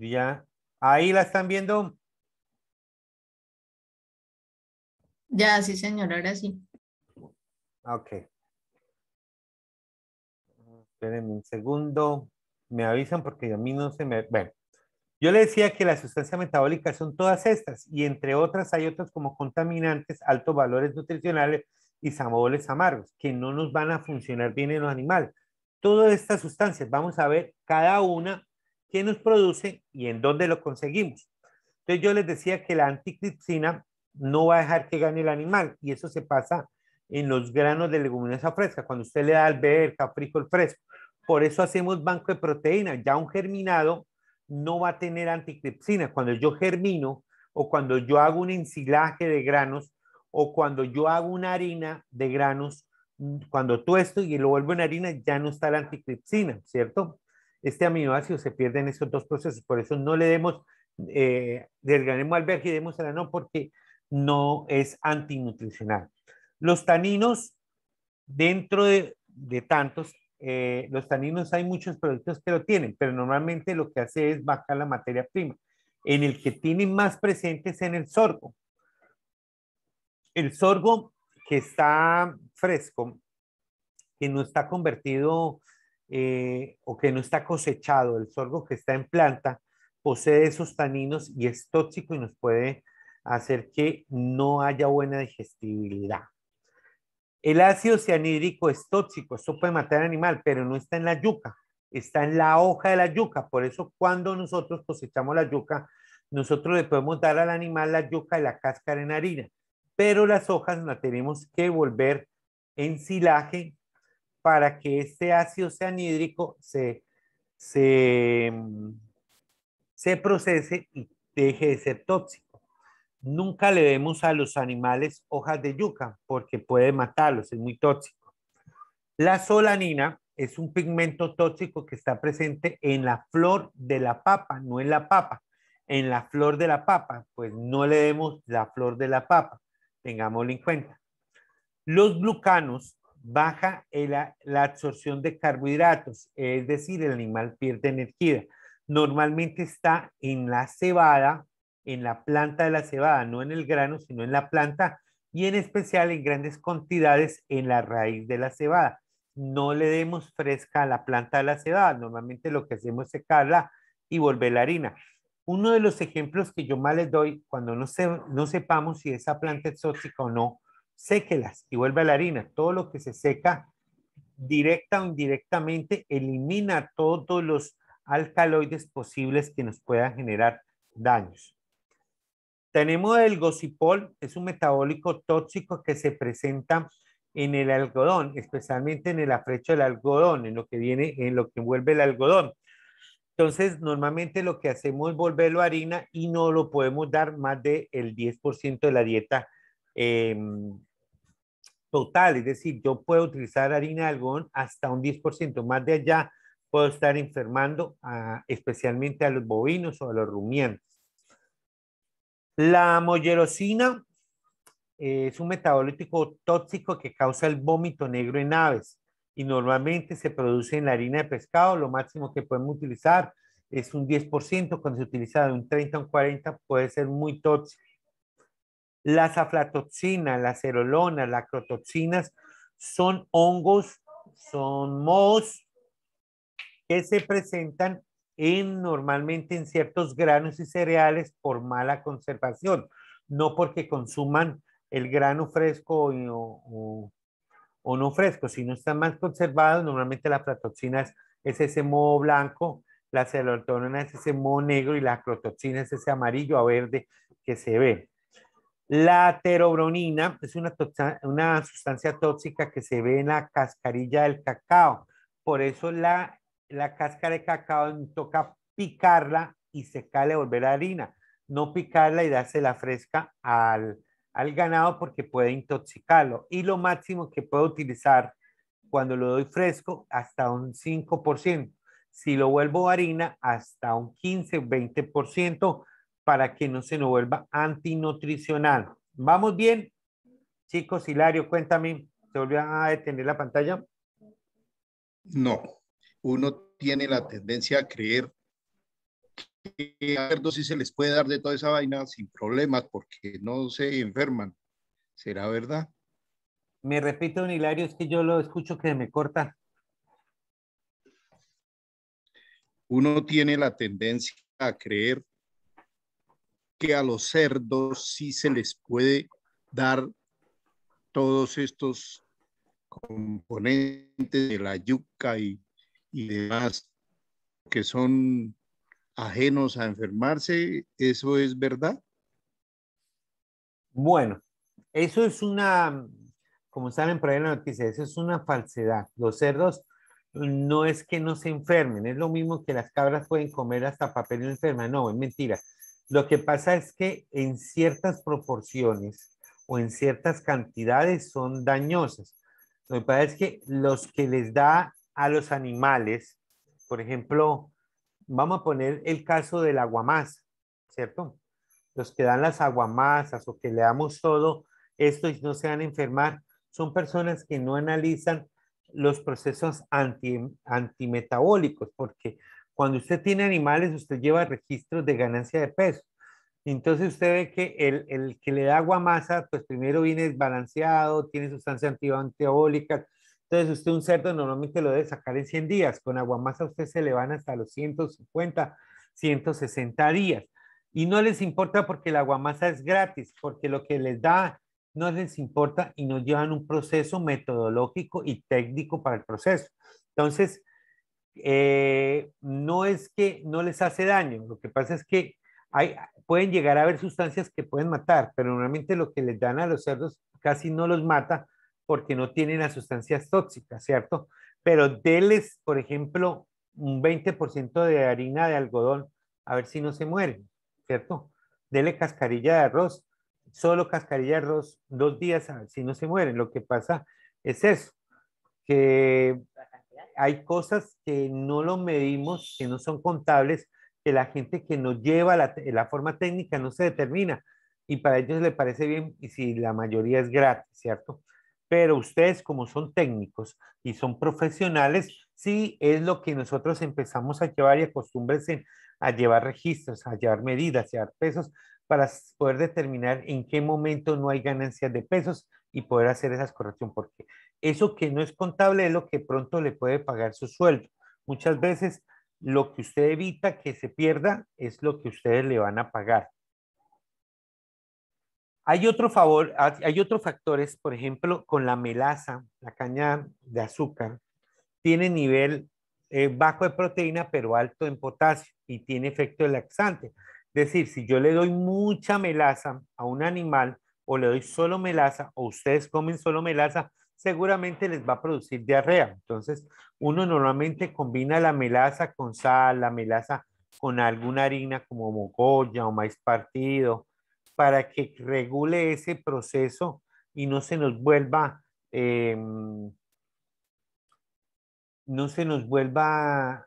Ya. Ahí la están viendo. Ya, sí, señor, ahora sí. Ok. Espérenme un segundo. Me avisan porque a mí no se me... Bueno, yo le decía que las sustancias metabólicas son todas estas y entre otras hay otras como contaminantes, altos valores nutricionales y sabores amargos que no nos van a funcionar bien en los animales. Todas estas sustancias, vamos a ver cada una qué nos produce y en dónde lo conseguimos. Entonces yo les decía que la anticripsina no va a dejar que gane el animal y eso se pasa en los granos de leguminosa fresca, cuando usted le da alberca, frijol fresco. Por eso hacemos banco de proteína Ya un germinado no va a tener anticripsina. Cuando yo germino o cuando yo hago un ensilaje de granos o cuando yo hago una harina de granos, cuando tuesto y lo vuelvo en harina, ya no está la anticripsina, ¿cierto? Este aminoácido se pierde en esos dos procesos. Por eso no le demos, eh, al alberca y la no, porque no es antinutricional. Los taninos, dentro de, tantos, eh, los taninos hay muchos productos que lo tienen, pero normalmente lo que hace es bajar la materia prima. En el que tienen más presentes en el sorgo. El sorgo que está fresco, que no está convertido eh, o que no está cosechado, el sorgo que está en planta, posee esos taninos y es tóxico y nos puede hacer que no haya buena digestibilidad. El ácido cianhídrico es tóxico, esto puede matar al animal, pero no está en la yuca, está en la hoja de la yuca. Por eso cuando nosotros cosechamos la yuca, nosotros le podemos dar al animal la yuca y la cáscara en harina, pero las hojas las tenemos que volver en silaje para que este ácido cianhídrico se, se, mm, se procese y deje de ser tóxico. Nunca le demos a los animales hojas de yuca porque puede matarlos, es muy tóxico. La solanina es un pigmento tóxico que está presente en la flor de la papa, no en la papa. En la flor de la papa, pues no le demos la flor de la papa, tengámoslo en cuenta. Los glucanos baja la absorción de carbohidratos, es decir, el animal pierde energía. Normalmente está en la cebada, en la planta de la cebada, no en el grano, sino en la planta y en especial en grandes cantidades en la raíz de la cebada. No le demos fresca a la planta de la cebada, normalmente lo que hacemos es secarla y volver la harina. Uno de los ejemplos que yo más les doy cuando no, se, no sepamos si esa planta es tóxica o no, séquelas y vuelve la harina. Todo lo que se seca directa o indirectamente elimina todos los alcaloides posibles que nos puedan generar daños. Tenemos el gocipol, es un metabólico tóxico que se presenta en el algodón, especialmente en el afrecho del algodón, en lo que viene, en lo que envuelve el algodón. Entonces, normalmente lo que hacemos es volverlo a harina y no lo podemos dar más del 10% de la dieta em, total. Es decir, yo puedo utilizar harina de algodón hasta un 10%. Más de allá puedo estar enfermando especialmente a los bovinos o a los rumiantes. La mollerosina es un metabolítico tóxico que causa el vómito negro en aves y normalmente se produce en la harina de pescado. Lo máximo que podemos utilizar es un 10%, cuando se utiliza de un 30 a un 40 puede ser muy tóxico. Las aflatoxinas, las cerolonas, las crotoxinas son hongos, son mohos que se presentan normalmente en ciertos granos y cereales por mala conservación, no porque consuman el grano fresco o, no fresco, sino están más conservados, normalmente la platoxina es, ese moho blanco, la celotronina es ese moho negro y la acrotoxina es ese amarillo a verde que se ve. La terobronina es una sustancia tóxica que se ve en la cascarilla del cacao. Por eso la la cáscara de cacao toca picarla y secarla y volver a harina. No picarla y dársela fresca al, al ganado porque puede intoxicarlo. Y lo máximo que puedo utilizar cuando lo doy fresco, hasta un 5%. Si lo vuelvo harina, hasta un 15, 20% para que no se nos vuelva antinutricional. ¿Vamos bien? Chicos, Hilario, cuéntame, ¿se volvió a detener la pantalla? No uno tiene la tendencia a creer que a los cerdos sí se les puede dar de toda esa vaina sin problemas porque no se enferman. ¿Será verdad? Me repito, un Hilario, es que yo lo escucho que me corta. Uno tiene la tendencia a creer que a los cerdos sí se les puede dar todos estos componentes de la yuca y y demás que son ajenos a enfermarse, ¿eso es verdad? Bueno, eso es una, como saben por ahí en la noticia, eso es una falsedad. Los cerdos no es que no se enfermen, es lo mismo que las cabras pueden comer hasta papel no enferma, no, es mentira. Lo que pasa es que en ciertas proporciones o en ciertas cantidades son dañosas. Lo que pasa es que los que les da a los animales. Por ejemplo, vamos a poner el caso del aguamás, ¿cierto? Los que dan las aguamasas o que le damos todo esto y no se van a enfermar, son personas que no analizan los procesos anti, antimetabólicos, porque cuando usted tiene animales, usted lleva registros de ganancia de peso. Entonces usted ve que el, el que le da aguamasa, pues primero viene desbalanceado, tiene sustancias antimetabólicas, entonces, usted un cerdo normalmente lo debe sacar en 100 días. Con aguamasa usted se le van hasta los 150, 160 días. Y no les importa porque la aguamasa es gratis, porque lo que les da no les importa y nos llevan un proceso metodológico y técnico para el proceso. Entonces, eh, no es que no les hace daño, lo que pasa es que hay, pueden llegar a haber sustancias que pueden matar, pero normalmente lo que les dan a los cerdos casi no los mata porque no tienen las sustancias tóxicas, ¿cierto? Pero déles, por ejemplo, un 20% de harina de algodón, a ver si no se mueren, ¿cierto? Dele cascarilla de arroz, solo cascarilla de arroz dos días, a ver si no se mueren. Lo que pasa es eso, que hay cosas que no lo medimos, que no son contables, que la gente que nos lleva la, la forma técnica no se determina y para ellos le parece bien y si la mayoría es gratis, ¿cierto? pero ustedes como son técnicos y son profesionales, sí es lo que nosotros empezamos a llevar y acostúmbrense a llevar registros, a llevar medidas, a llevar pesos para poder determinar en qué momento no hay ganancias de pesos y poder hacer esas correcciones, porque eso que no es contable es lo que pronto le puede pagar su sueldo. Muchas veces lo que usted evita que se pierda es lo que ustedes le van a pagar. Hay, otro favor, hay otros factores, por ejemplo, con la melaza, la caña de azúcar, tiene nivel eh, bajo de proteína pero alto en potasio y tiene efecto laxante. Es decir, si yo le doy mucha melaza a un animal o le doy solo melaza o ustedes comen solo melaza, seguramente les va a producir diarrea. Entonces, uno normalmente combina la melaza con sal, la melaza con alguna harina como mogolla o maíz partido para que regule ese proceso y no se nos vuelva, em, no se nos vuelva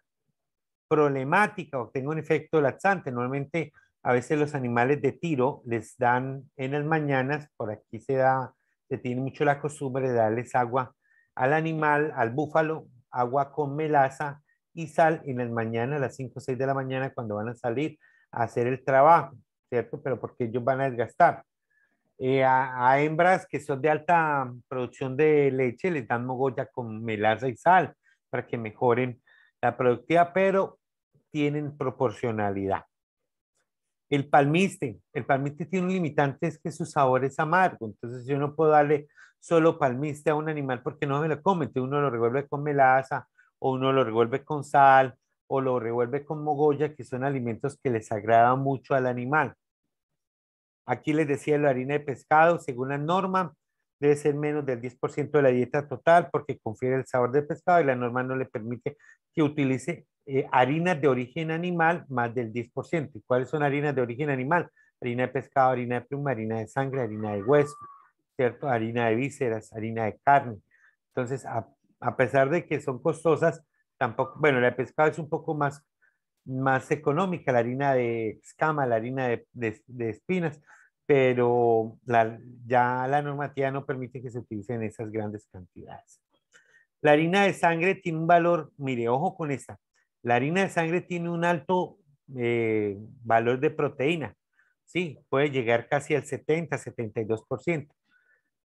problemática o tenga un efecto laxante. Normalmente a veces los animales de tiro les dan en las mañanas, por aquí se da, se tiene mucho la costumbre de darles agua al animal, al búfalo, agua con melaza y sal en las mañanas, a las 5 o 6 de la mañana cuando van a salir a hacer el trabajo. ¿cierto? Pero porque ellos van a desgastar. Eh, a, hembras que son de alta producción de leche les dan mogolla con melaza y sal para que mejoren la productividad, pero tienen proporcionalidad. El palmiste, el palmiste tiene un limitante, es que su sabor es amargo, entonces yo no puedo darle solo palmiste a un animal porque no me lo comen. uno lo revuelve con melaza o uno lo revuelve con sal o lo revuelve con mogolla, que son alimentos que les agradan mucho al animal. Aquí les decía la harina de pescado, según la norma, debe ser menos del 10% de la dieta total porque confiere el sabor del pescado y la norma no le permite que utilice eh, harinas de origen animal más del 10%. ¿Y cuáles son harinas de origen animal? Harina de pescado, harina de pluma, harina de sangre, harina de hueso, ¿cierto? harina de vísceras, harina de carne. Entonces, a, a pesar de que son costosas, tampoco, bueno, la de pescado es un poco más más económica, la harina de escama, la harina de, de, espinas, pero la, ya la normativa no permite que se utilicen esas grandes cantidades. La harina de sangre tiene un valor, mire, ojo con esta, la harina de sangre tiene un alto eh, valor de proteína, sí, puede llegar casi al 70, 72%,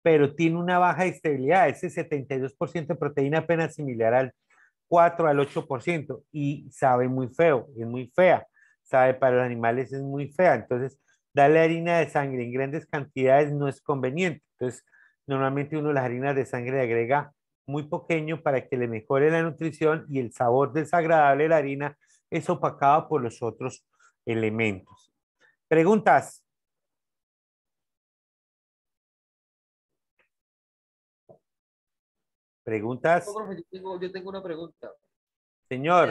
pero tiene una baja estabilidad, ese 72% de proteína apenas similar al 4 al 8% y sabe muy feo, es muy fea, sabe para los animales es muy fea, entonces darle harina de sangre en grandes cantidades no es conveniente, entonces normalmente uno las harinas de sangre agrega muy pequeño para que le mejore la nutrición y el sabor desagradable de la harina es opacado por los otros elementos. Preguntas. ¿Preguntas? yo, tengo, una pregunta. Señor.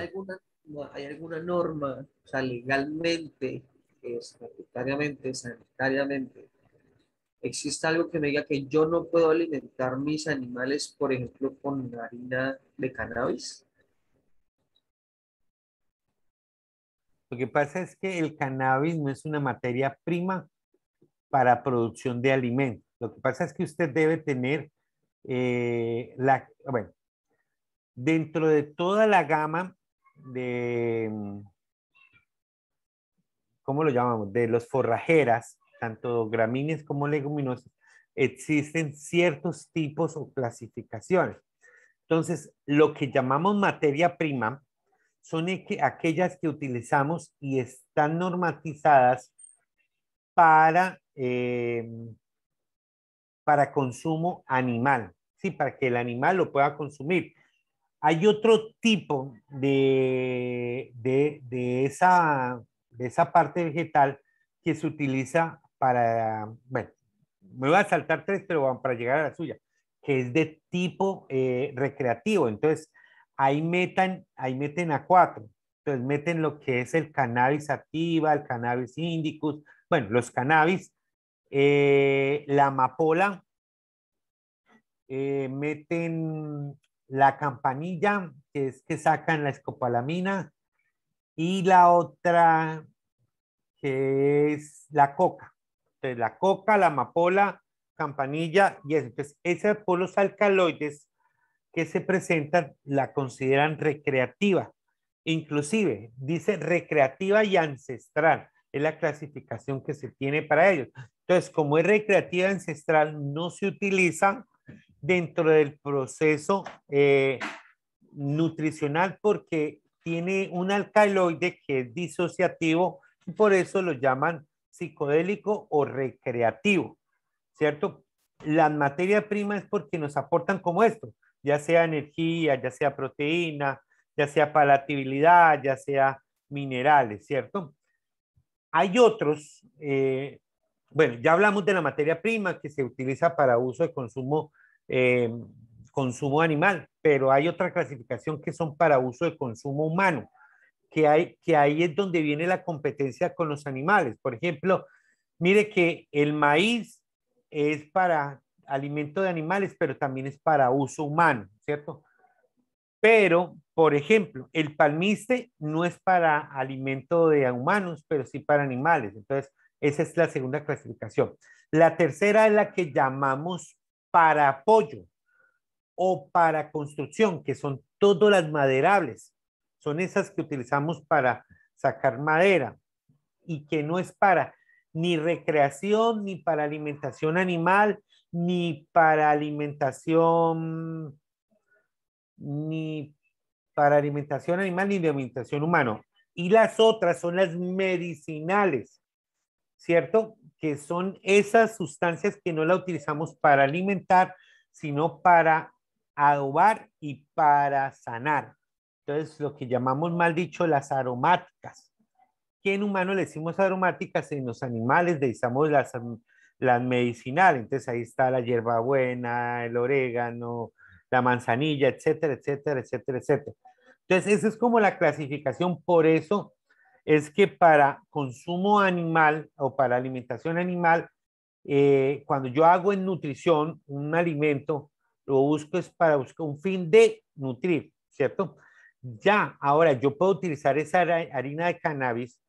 ¿Hay alguna, norma, o sea, legalmente, estatutariamente, sanitariamente, existe algo que me diga que yo no puedo alimentar mis animales, por ejemplo, con harina de cannabis? Lo que pasa es que el cannabis no es una materia prima para producción de alimentos. Lo que pasa es que usted debe tener eh, dentro de toda la gama de, mm, ¿cómo lo llamamos? De los forrajeras, tanto gramíneas como leguminosas, existen ciertos tipos o clasificaciones. Entonces, lo que llamamos materia prima son e-, aquellas que utilizamos y están normatizadas para eh, para consumo animal, ¿sí? para que el animal lo pueda consumir. Hay otro tipo de, esa, de esa parte vegetal que se utiliza para, bueno, me voy a saltar tres, pero para llegar a la suya, que es de tipo eh, recreativo. Entonces, ahí meten, ahí meten a cuatro. Entonces, meten lo que es el cannabis activa, el cannabis indicus, bueno, los cannabis eh, la amapola, eh, meten la campanilla, que es que sacan la escopalamina y la otra que es la coca. la coca, la amapola, campanilla y eso. Entonces, esos polos alcaloides que se presentan la consideran recreativa. Inclusive, dice recreativa y ancestral. Es la clasificación que se tiene para ellos. Entonces, como es recreativa ancestral, no se utiliza dentro del proceso eh, nutricional porque tiene un alcaloide que es disociativo y por eso lo llaman psicodélico o recreativo, ¿cierto? Las materias primas porque nos aportan como esto, ya sea energía, ya sea proteína, ya sea palatabilidad, ya sea minerales, ¿cierto? Hay otros eh, bueno, ya hablamos de la materia prima que se utiliza para uso de consumo, eh, consumo animal, pero hay otra clasificación que son para uso de consumo humano, que, hay, que ahí es donde viene la competencia con los animales. Por ejemplo, mire que el maíz es para alimento de animales, pero también es para uso humano, ¿cierto? Pero, por ejemplo, el palmiste no es para alimento de humanos, pero sí para animales. Entonces, esa es la segunda clasificación. La tercera es la que llamamos para apoyo o para construcción, que son todas las maderables. Son esas que utilizamos para sacar madera y que no es para ni recreación, ni para alimentación animal, ni para alimentación, ni para alimentación animal, ni de alimentación humano Y las otras son las medicinales, ¿cierto? Que son esas sustancias que no la utilizamos para alimentar, sino para adobar y para sanar. Entonces, lo que llamamos mal dicho las aromáticas. Que en humano le decimos aromáticas, en los animales le decimos las, las medicinales. Entonces, ahí está la hierbabuena, el orégano, la manzanilla, etcétera, etcétera, etcétera, etcétera. Entonces, esa es como la clasificación. Por eso es que para consumo animal o para alimentación animal, eh, cuando yo hago en nutrición un alimento, lo busco es para buscar un fin de nutrir, ¿cierto? Ya, ahora yo puedo utilizar esa harina de cannabis,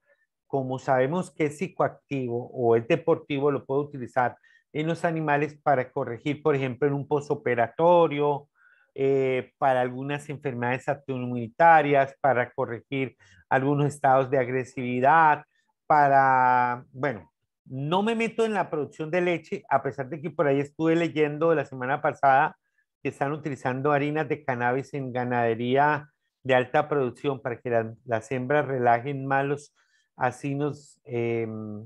como sabemos que es psicoactivo o es deportivo, lo puedo utilizar en los animales para corregir, por ejemplo, en un postoperatorio, eh, para algunas enfermedades autoinmunitarias, para corregir algunos estados de agresividad, para, bueno, no me meto en la producción de leche, a pesar de que por ahí estuve leyendo la semana pasada que están utilizando harinas de cannabis en ganadería de alta producción para que las hembras relajen más los asinos em,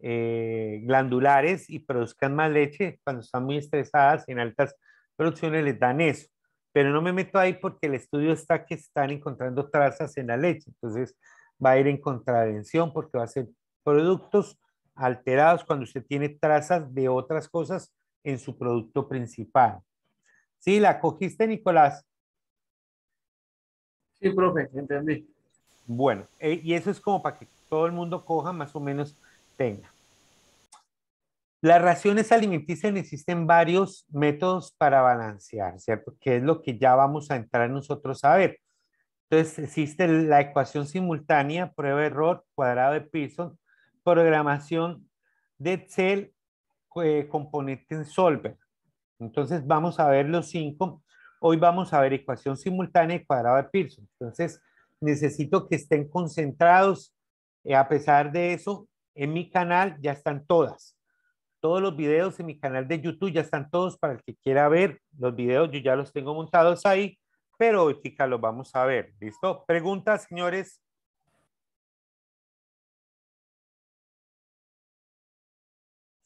eh, glandulares y produzcan más leche cuando están muy estresadas en altas producciones les dan eso. Pero no me meto ahí porque el estudio está que están encontrando trazas en la leche. Entonces va a ir en contravención porque va a ser productos alterados cuando usted tiene trazas de otras cosas en su producto principal. ¿Sí? ¿La cogiste, Nicolás? Sí, profe, entendí. Bueno, eh, y eso es como para que todo el mundo coja más o menos tenga. Las raciones alimenticias existen varios métodos para balancear, ¿cierto? Que es lo que ya vamos a entrar nosotros a ver. Entonces existe la ecuación simultánea, prueba-error, cuadrado de Pearson, programación de Excel, eh, componente en Solver. Entonces vamos a ver los cinco. Hoy vamos a ver ecuación simultánea y cuadrado de Pearson. Entonces necesito que estén concentrados. Eh, a pesar de eso, en mi canal ya están todas todos los videos en mi canal de YouTube, ya están todos para el que quiera ver los videos, yo ya los tengo montados ahí, pero hoy, chicas, los vamos a ver, ¿listo? Preguntas, señores.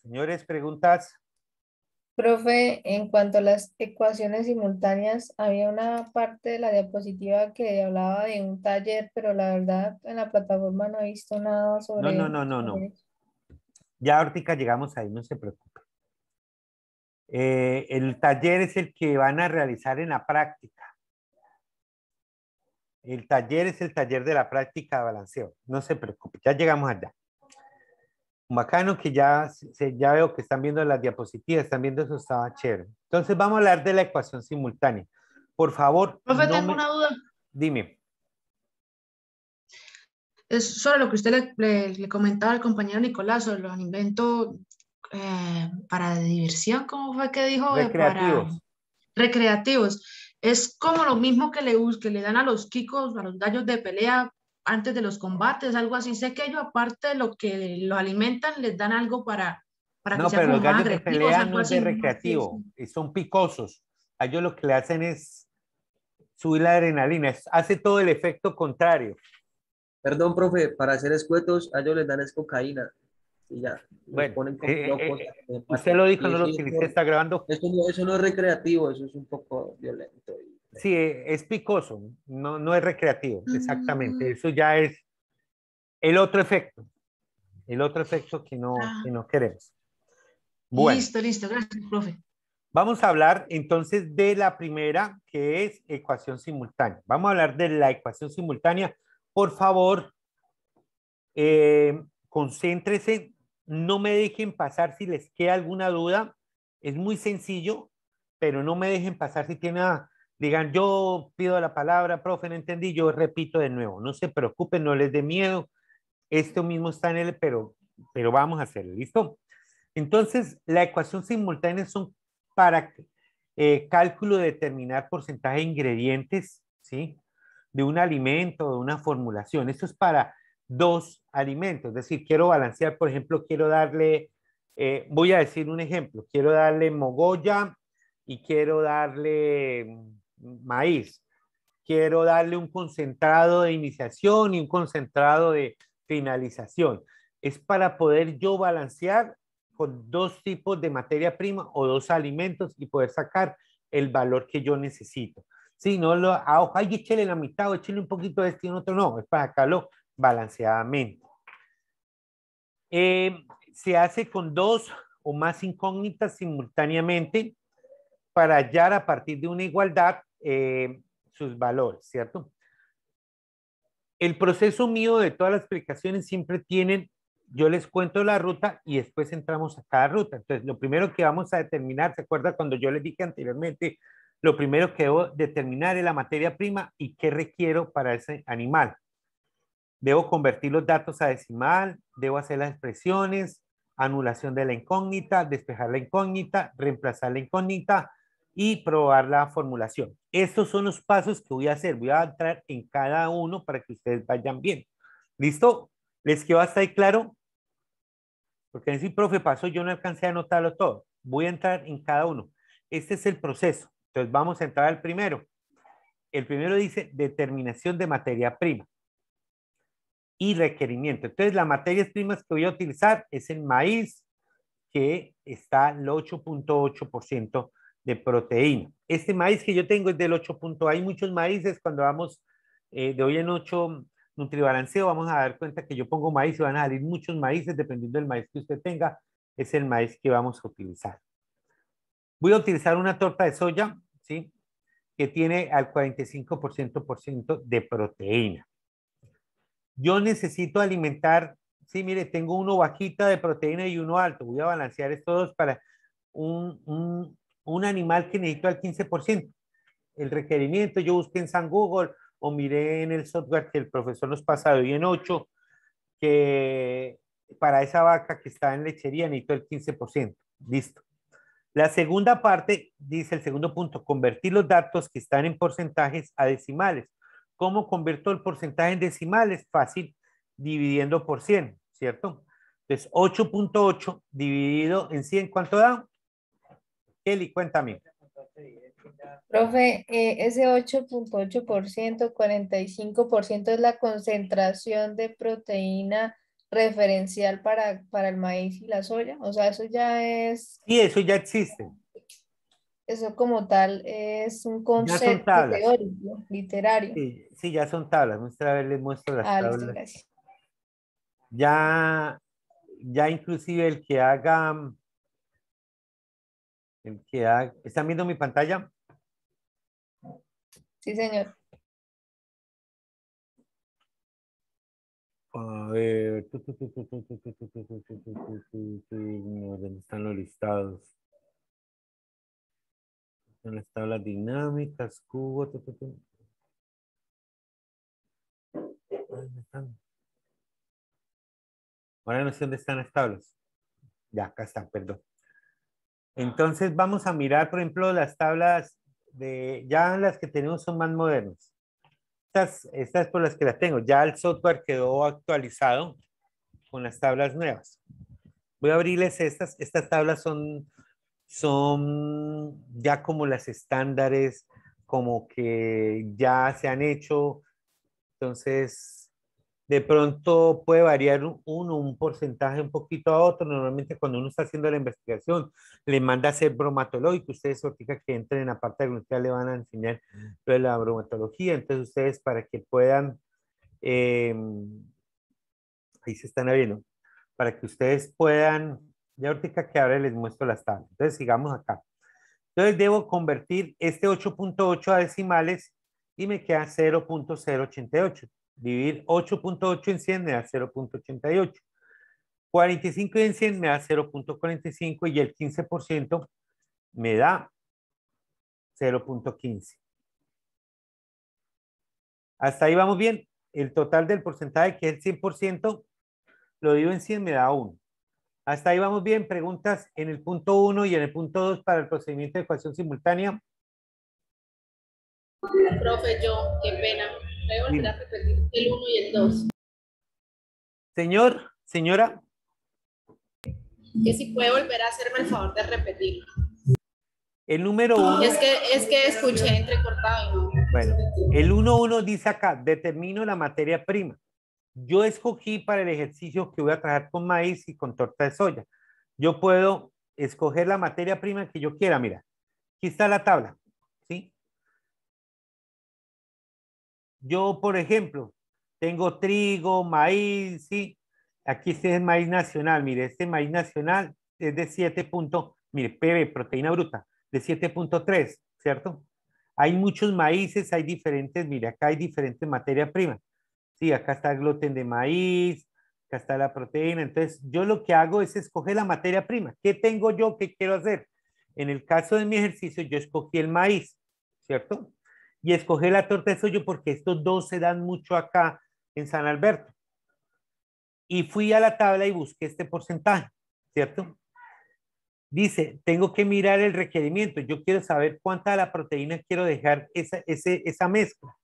Señores, preguntas. Profe, en cuanto a las ecuaciones simultáneas, había una parte de la diapositiva que hablaba de un taller, pero la verdad en la plataforma no he visto nada sobre No, no, no, no, no. Ya ahorita llegamos ahí, no se preocupe. Eh, el taller es el que van a realizar en la práctica. El taller es el taller de la práctica de balanceo. No se preocupe, ya llegamos allá. Bacano que ya, ya veo que están viendo las diapositivas, están viendo eso, estaba chévere. Entonces vamos a hablar de la ecuación simultánea. Por favor. no tengo una duda. Dime es sobre lo que usted le, comentaba al compañero Nicolás, sobre los invento eh, para diversión, ¿cómo fue que dijo? Eh, recreativos. recreativos. Es como lo mismo que le, que le dan a los chicos, a los gallos de pelea antes de los combates, algo así. Sé que ellos, aparte de lo que lo alimentan, les dan algo para, para no, pero los gallos de pelea no es recreativo, son picosos. A ellos lo que le hacen es subir la adrenalina, hace todo el efecto contrario. Perdón, profe, para hacer escuetos, a ellos les dan es cocaína. Y ya. Bueno, ponen eh, eh, usted lo dijo, no lo utilicé, está grabando. Eso no, es recreativo, eso es un poco violento. Sí, eh, es picoso, no, no es recreativo, mm. exactamente. Eso ya es el otro efecto, el otro efecto que no, ah. que no queremos. Listo, listo, gracias, profe. Vamos a hablar entonces de la primera, que es ecuación simultánea. Vamos a hablar de la ecuación simultánea por favor, eh, concéntrese, no me dejen pasar si les queda alguna duda, es muy sencillo, pero no me dejen pasar si tienen, digan, yo pido la palabra, profe, no entendí, yo repito de nuevo, no se preocupen, no les dé miedo, esto mismo está en el, pero, pero vamos a hacerlo, ¿listo? Entonces, la ecuación simultánea son para eh, cálculo de determinar porcentaje de ingredientes, ¿sí? de un alimento, de una formulación. Esto es para dos alimentos. Es decir, quiero balancear, por ejemplo, quiero darle, eh, voy a decir un ejemplo, quiero darle mogolla y quiero darle mm, maíz. Quiero darle un concentrado de iniciación y un concentrado de finalización. Es para poder yo balancear con dos tipos de materia prima o dos alimentos y poder sacar el valor que yo necesito. Sí, no lo, a ojo, hay echarle la mitad o echarle un poquito de este y otro no, es para lo balanceadamente. Em, se hace con dos o más incógnitas simultáneamente para hallar a partir de una igualdad em, sus valores, ¿cierto? El proceso mío de todas las explicaciones siempre tienen, yo les cuento la ruta y después entramos a cada ruta. Entonces, lo primero que vamos a determinar, ¿se acuerda cuando yo les dije anteriormente lo primero que debo determinar es la materia prima y qué requiero para ese animal. Debo convertir los datos a decimal, debo hacer las expresiones, anulación de la incógnita, despejar la incógnita, reemplazar la incógnita y probar la formulación. Estos son los pasos que voy a hacer. Voy a entrar en cada uno para que ustedes vayan bien. ¿Listo? ¿Les quedó hasta ahí claro? Porque en ese profe, paso yo no alcancé a anotarlo todo. Voy a entrar en cada uno. Este es el proceso. Entonces vamos a entrar al primero. El primero dice determinación de materia prima y requerimiento. Entonces las materias primas que voy a utilizar es el maíz, que está el 8.8% de proteína. Este maíz que yo tengo es del 8. Hay muchos maíces cuando vamos eh, de hoy en ocho nutribalanceo, vamos a dar cuenta que yo pongo maíz y van a salir muchos maíces dependiendo del maíz que usted tenga, es el maíz que vamos a utilizar. Voy a utilizar una torta de soya, ¿sí? Que tiene al 45% de proteína. Yo necesito alimentar, sí, mire, tengo uno bajita de proteína y uno alto. Voy a balancear estos dos para un, animal que necesito al 15%. El requerimiento, yo busqué en San Google o miré en el software que el profesor nos pasa de hoy en 8, que para esa vaca que está en lechería necesito el 15%. Listo. La segunda parte dice el segundo punto, convertir los datos que están en porcentajes a decimales. ¿Cómo convierto el porcentaje en decimales? Fácil, dividiendo por 100, ¿cierto? Entonces, 8.8 dividido en 100, ¿cuánto da? Kelly, cuéntame. Profe, eh, ese 8.8%, 45% es la concentración de proteína referencial para, para el maíz y la soya. O sea, eso ya es... y eso ya existe. Eso como tal es un concepto teórico, literario. Sí, ya son tablas. nuestra a ver, les muestro las ah, tablas. ya, ya inclusive el que haga... El que haga... ¿Están viendo mi pantalla? Sí, señor. A ver, ¿dónde están los listados? En las tablas dinámicas, cubo, ¿dónde están? Ahora no sé dónde están las tablas. Ya, acá están, perdón. Entonces vamos a mirar, por ejemplo, las tablas de, ya las que tenemos son más modernas estas, estas por las que la tengo. Ya el software quedó actualizado con las tablas nuevas. Voy a abrirles estas. Estas tablas son, son ya como las estándares, como que ya se han hecho. Entonces, de pronto puede variar uno un, porcentaje un poquito a otro. Normalmente cuando uno está haciendo la investigación, le manda a hacer bromatológico. Ustedes ahorita que entren en la parte de la le van a enseñar lo de la bromatología. Entonces ustedes para que puedan, em, ahí se están abriendo, para que ustedes puedan, ya ahorita que ahora les muestro las tablas. Entonces sigamos acá. Entonces debo convertir este 8.8 a decimales y me queda 0.088. Dividir 8.8 en 100 me da 0.88. 45 en 100 me da 0.45 y el 15% me da 0.15. Hasta ahí vamos bien. El total del porcentaje, que es el 100%, lo digo en 100, me da 1. Hasta ahí vamos bien. Preguntas en el punto 1 y en el punto 2 para el procedimiento de ecuación simultánea. Profe, yo, qué pena voy volver a repetir el 1 y el 2. Señor, señora. Que si puede volver a hacerme el favor de repetir. El número uno. Es que, es que escuché entrecortado. Bueno, el 1.1 dice acá, determino la materia prima. Yo escogí para el ejercicio que voy a trabajar con maíz y con torta de soya. Yo puedo escoger la materia prima que yo quiera. Mira, aquí está la tabla. Yo, por ejemplo, tengo trigo, maíz, ¿sí? Aquí este es maíz nacional, mire, este maíz nacional es de 7. mire, PB, proteína bruta, de 7.3, ¿cierto? Hay muchos maíces, hay diferentes, mire, acá hay diferentes materia prima. Sí, acá está el gluten de maíz, acá está la proteína. Entonces, yo lo que hago es escoger la materia prima. ¿Qué tengo yo? que quiero hacer? En el caso de mi ejercicio, yo escogí el maíz, ¿cierto? y escogí la torta de sollo porque estos dos se dan mucho acá en San Alberto. Y fui a la tabla y busqué este porcentaje, ¿cierto? Dice, tengo que mirar el requerimiento. Yo quiero saber cuánta de la proteína quiero dejar esa, mezcla.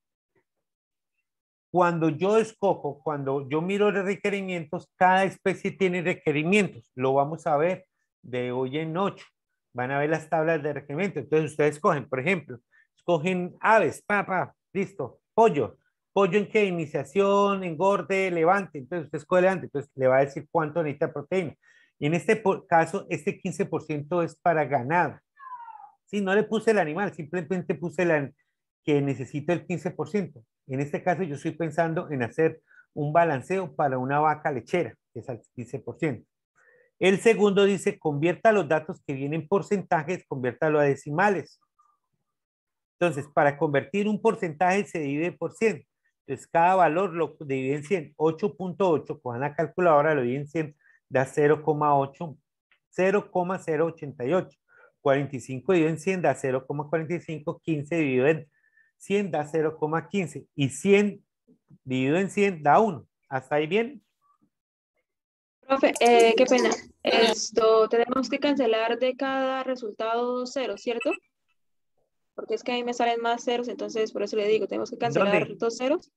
Cuando yo escojo, cuando yo miro los requerimientos, cada especie tiene requerimientos. Lo vamos a ver de hoy en noche. Van a ver las tablas de requerimientos. Entonces ustedes escogen, por ejemplo, cogen aves, papa, listo, pollo. Pollo en qué? Iniciación, engorde, levante. Entonces usted escoge levante, entonces le va a decir cuánto necesita proteína. Y en este caso, este 15% es para ganado. Si no le puse el animal, simplemente puse la, que necesita el 15%. En este caso, yo estoy pensando en hacer un balanceo para una vaca lechera, que es al 15%. El segundo dice, convierta los datos que vienen porcentajes, conviértalo a decimales. Entonces, para convertir un porcentaje se divide por 100. Entonces, cada valor lo divide en 100. 8.8, con la calculadora lo divide en 100, da 0,8, 0,088. 45 dividido en 100 da 0,45, 15 dividido en 100 da 0,15 y 100 dividido en 100 da 1. ¿Hasta ahí bien? Profe, eh, qué pena. Esto tenemos que cancelar de cada resultado 0, ¿cierto? porque es que ahí me salen más ceros, entonces por eso le digo, tenemos que cancelar los dos ceros.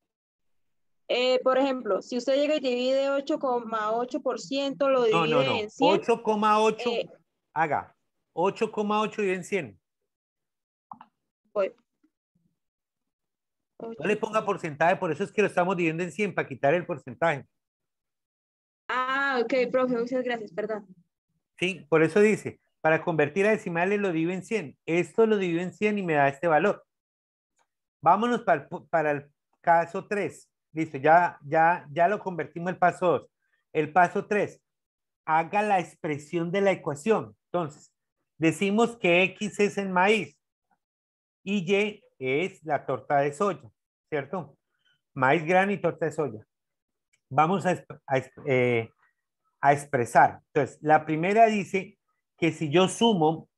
Eh, por ejemplo, si usted llega y divide 8,8%, lo divide no, no, no. en 100. 8,8, eh, haga. 8,8 y en 100. Voy. no le ponga porcentaje, por eso es que lo estamos dividiendo en 100, para quitar el porcentaje. Ah, ok, profe, muchas gracias, perdón. Sí, por eso dice, para convertir a decimales lo divido en 100. Esto lo divido en 100 y me da este valor. Vámonos para, para el caso 3. Listo, ya, ya, ya lo convertimos el paso 2. El paso 3. Haga la expresión de la ecuación. Entonces, decimos que X es el maíz y Y es la torta de soya, ¿cierto? Maíz grano y torta de soya. Vamos a, a, eh, a expresar. Entonces, la primera dice que si yo sumo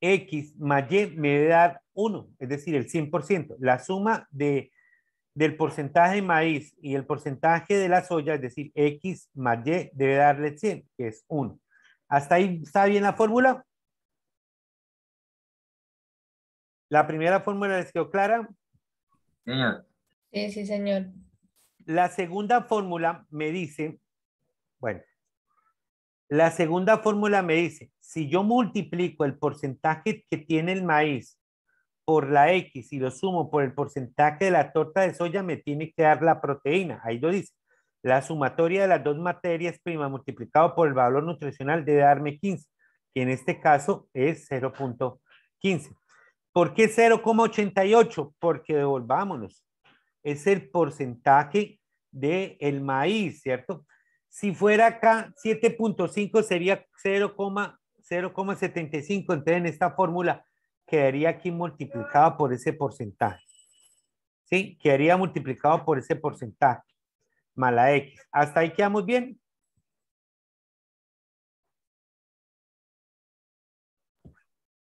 X más Y me debe dar 1, es decir, el 100%. La suma de, del porcentaje de maíz y el porcentaje de la soya, es decir, X más Y, debe darle 100, que es 1. ¿Hasta ahí está bien la fórmula? ¿La primera fórmula les quedó clara? Señor. Sí, sí, señor. La segunda fórmula me dice, bueno, la segunda fórmula me dice, si yo multiplico el porcentaje que tiene el maíz por la X y lo sumo por el porcentaje de la torta de soya, me tiene que dar la proteína. Ahí lo dice. La sumatoria de las dos materias primas multiplicado por el valor nutricional debe darme 15, que en este caso es 0.15. ¿Por qué 0,88? Porque devolvámonos. Es el porcentaje del el maíz, ¿cierto? Si fuera acá, 7.5 sería 0,75. Entonces, en esta fórmula quedaría aquí multiplicado por ese porcentaje. ¿Sí? Quedaría multiplicado por ese porcentaje. Mala X. ¿Hasta ahí quedamos bien?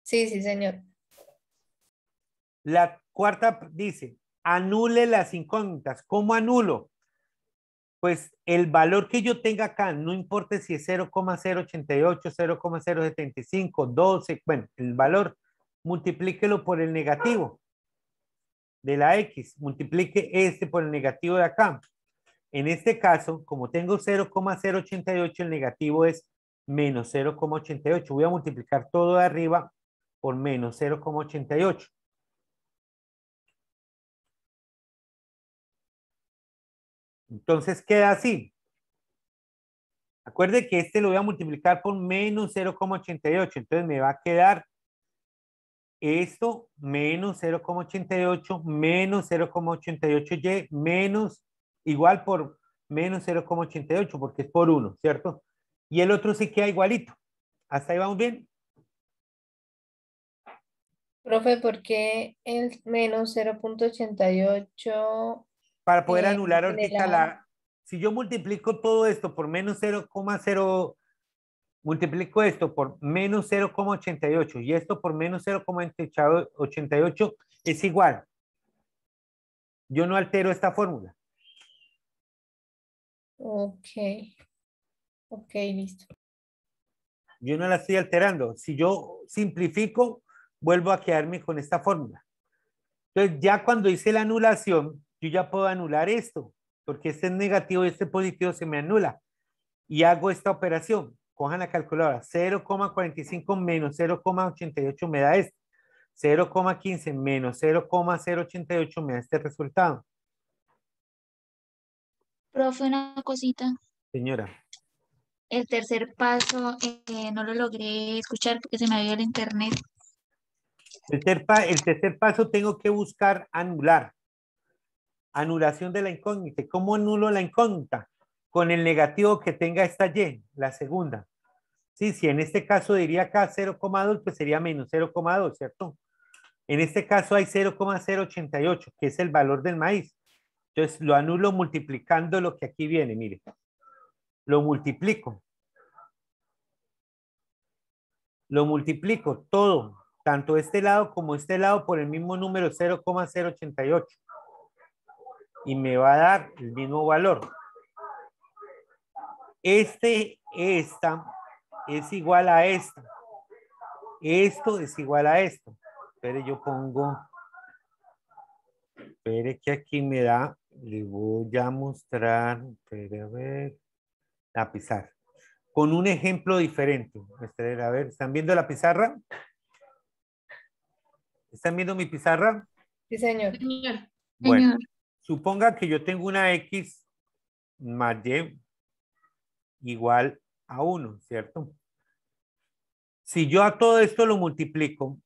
Sí, sí, señor. La cuarta dice, anule las incógnitas. ¿Cómo anulo? pues el valor que yo tenga acá, no importa si es 0,088, 0,075, 12, bueno, el valor, multiplíquelo por el negativo de la X, multiplique este por el negativo de acá. En este caso, como tengo 0,088, el negativo es menos 0,88. Voy a multiplicar todo de arriba por menos 0,88. Entonces queda así. Acuerde que este lo voy a multiplicar por menos 0,88. Entonces me va a quedar esto menos 0,88 menos 0,88y menos igual por menos 0,88 porque es por 1, ¿cierto? Y el otro sí queda igualito. ¿Hasta ahí vamos bien? Profe, ¿por qué el menos 0.88 para poder anular ahorita la... Si yo multiplico todo esto por menos 0,0, multiplico esto por menos 0,88 y esto por menos 0,88 es igual. Yo no altero esta fórmula. Ok. Ok, listo. Yo no la estoy alterando. Si yo simplifico, vuelvo a quedarme con esta fórmula. Entonces, ya cuando hice la anulación, yo ya puedo anular esto, porque este es negativo y este positivo se me anula. Y hago esta operación. Cojan la calculadora. 0,45 menos 0,88 me da esto. 0,15 menos 0,088 me da este resultado. Profe, una cosita. Señora. El tercer paso eh, no lo logré escuchar porque se me había el internet. El el tercer paso tengo que buscar anular. Anulación de la incógnita. ¿Cómo anulo la incógnita? Con el negativo que tenga esta Y, la segunda. Sí, si en este caso diría acá 0,2, pues sería menos 0,2, ¿cierto? En este caso hay 0,088, que es el valor del maíz. Entonces lo anulo multiplicando lo que aquí viene, mire. Lo multiplico. Lo multiplico todo, tanto este lado como este lado por el mismo número 0,088 y me va a dar el mismo valor. Este, esta es igual a esta. Esto es igual a esto. Espere, yo pongo. Espere que aquí me da. Le voy a mostrar. Espere, a ver. La pizarra. Con un ejemplo diferente. a ver. ¿Están viendo la pizarra? ¿Están viendo mi pizarra? Sí, señor. Bueno. Suponga que yo tengo una X más Y igual a 1, ¿cierto? Si yo a todo esto lo multiplico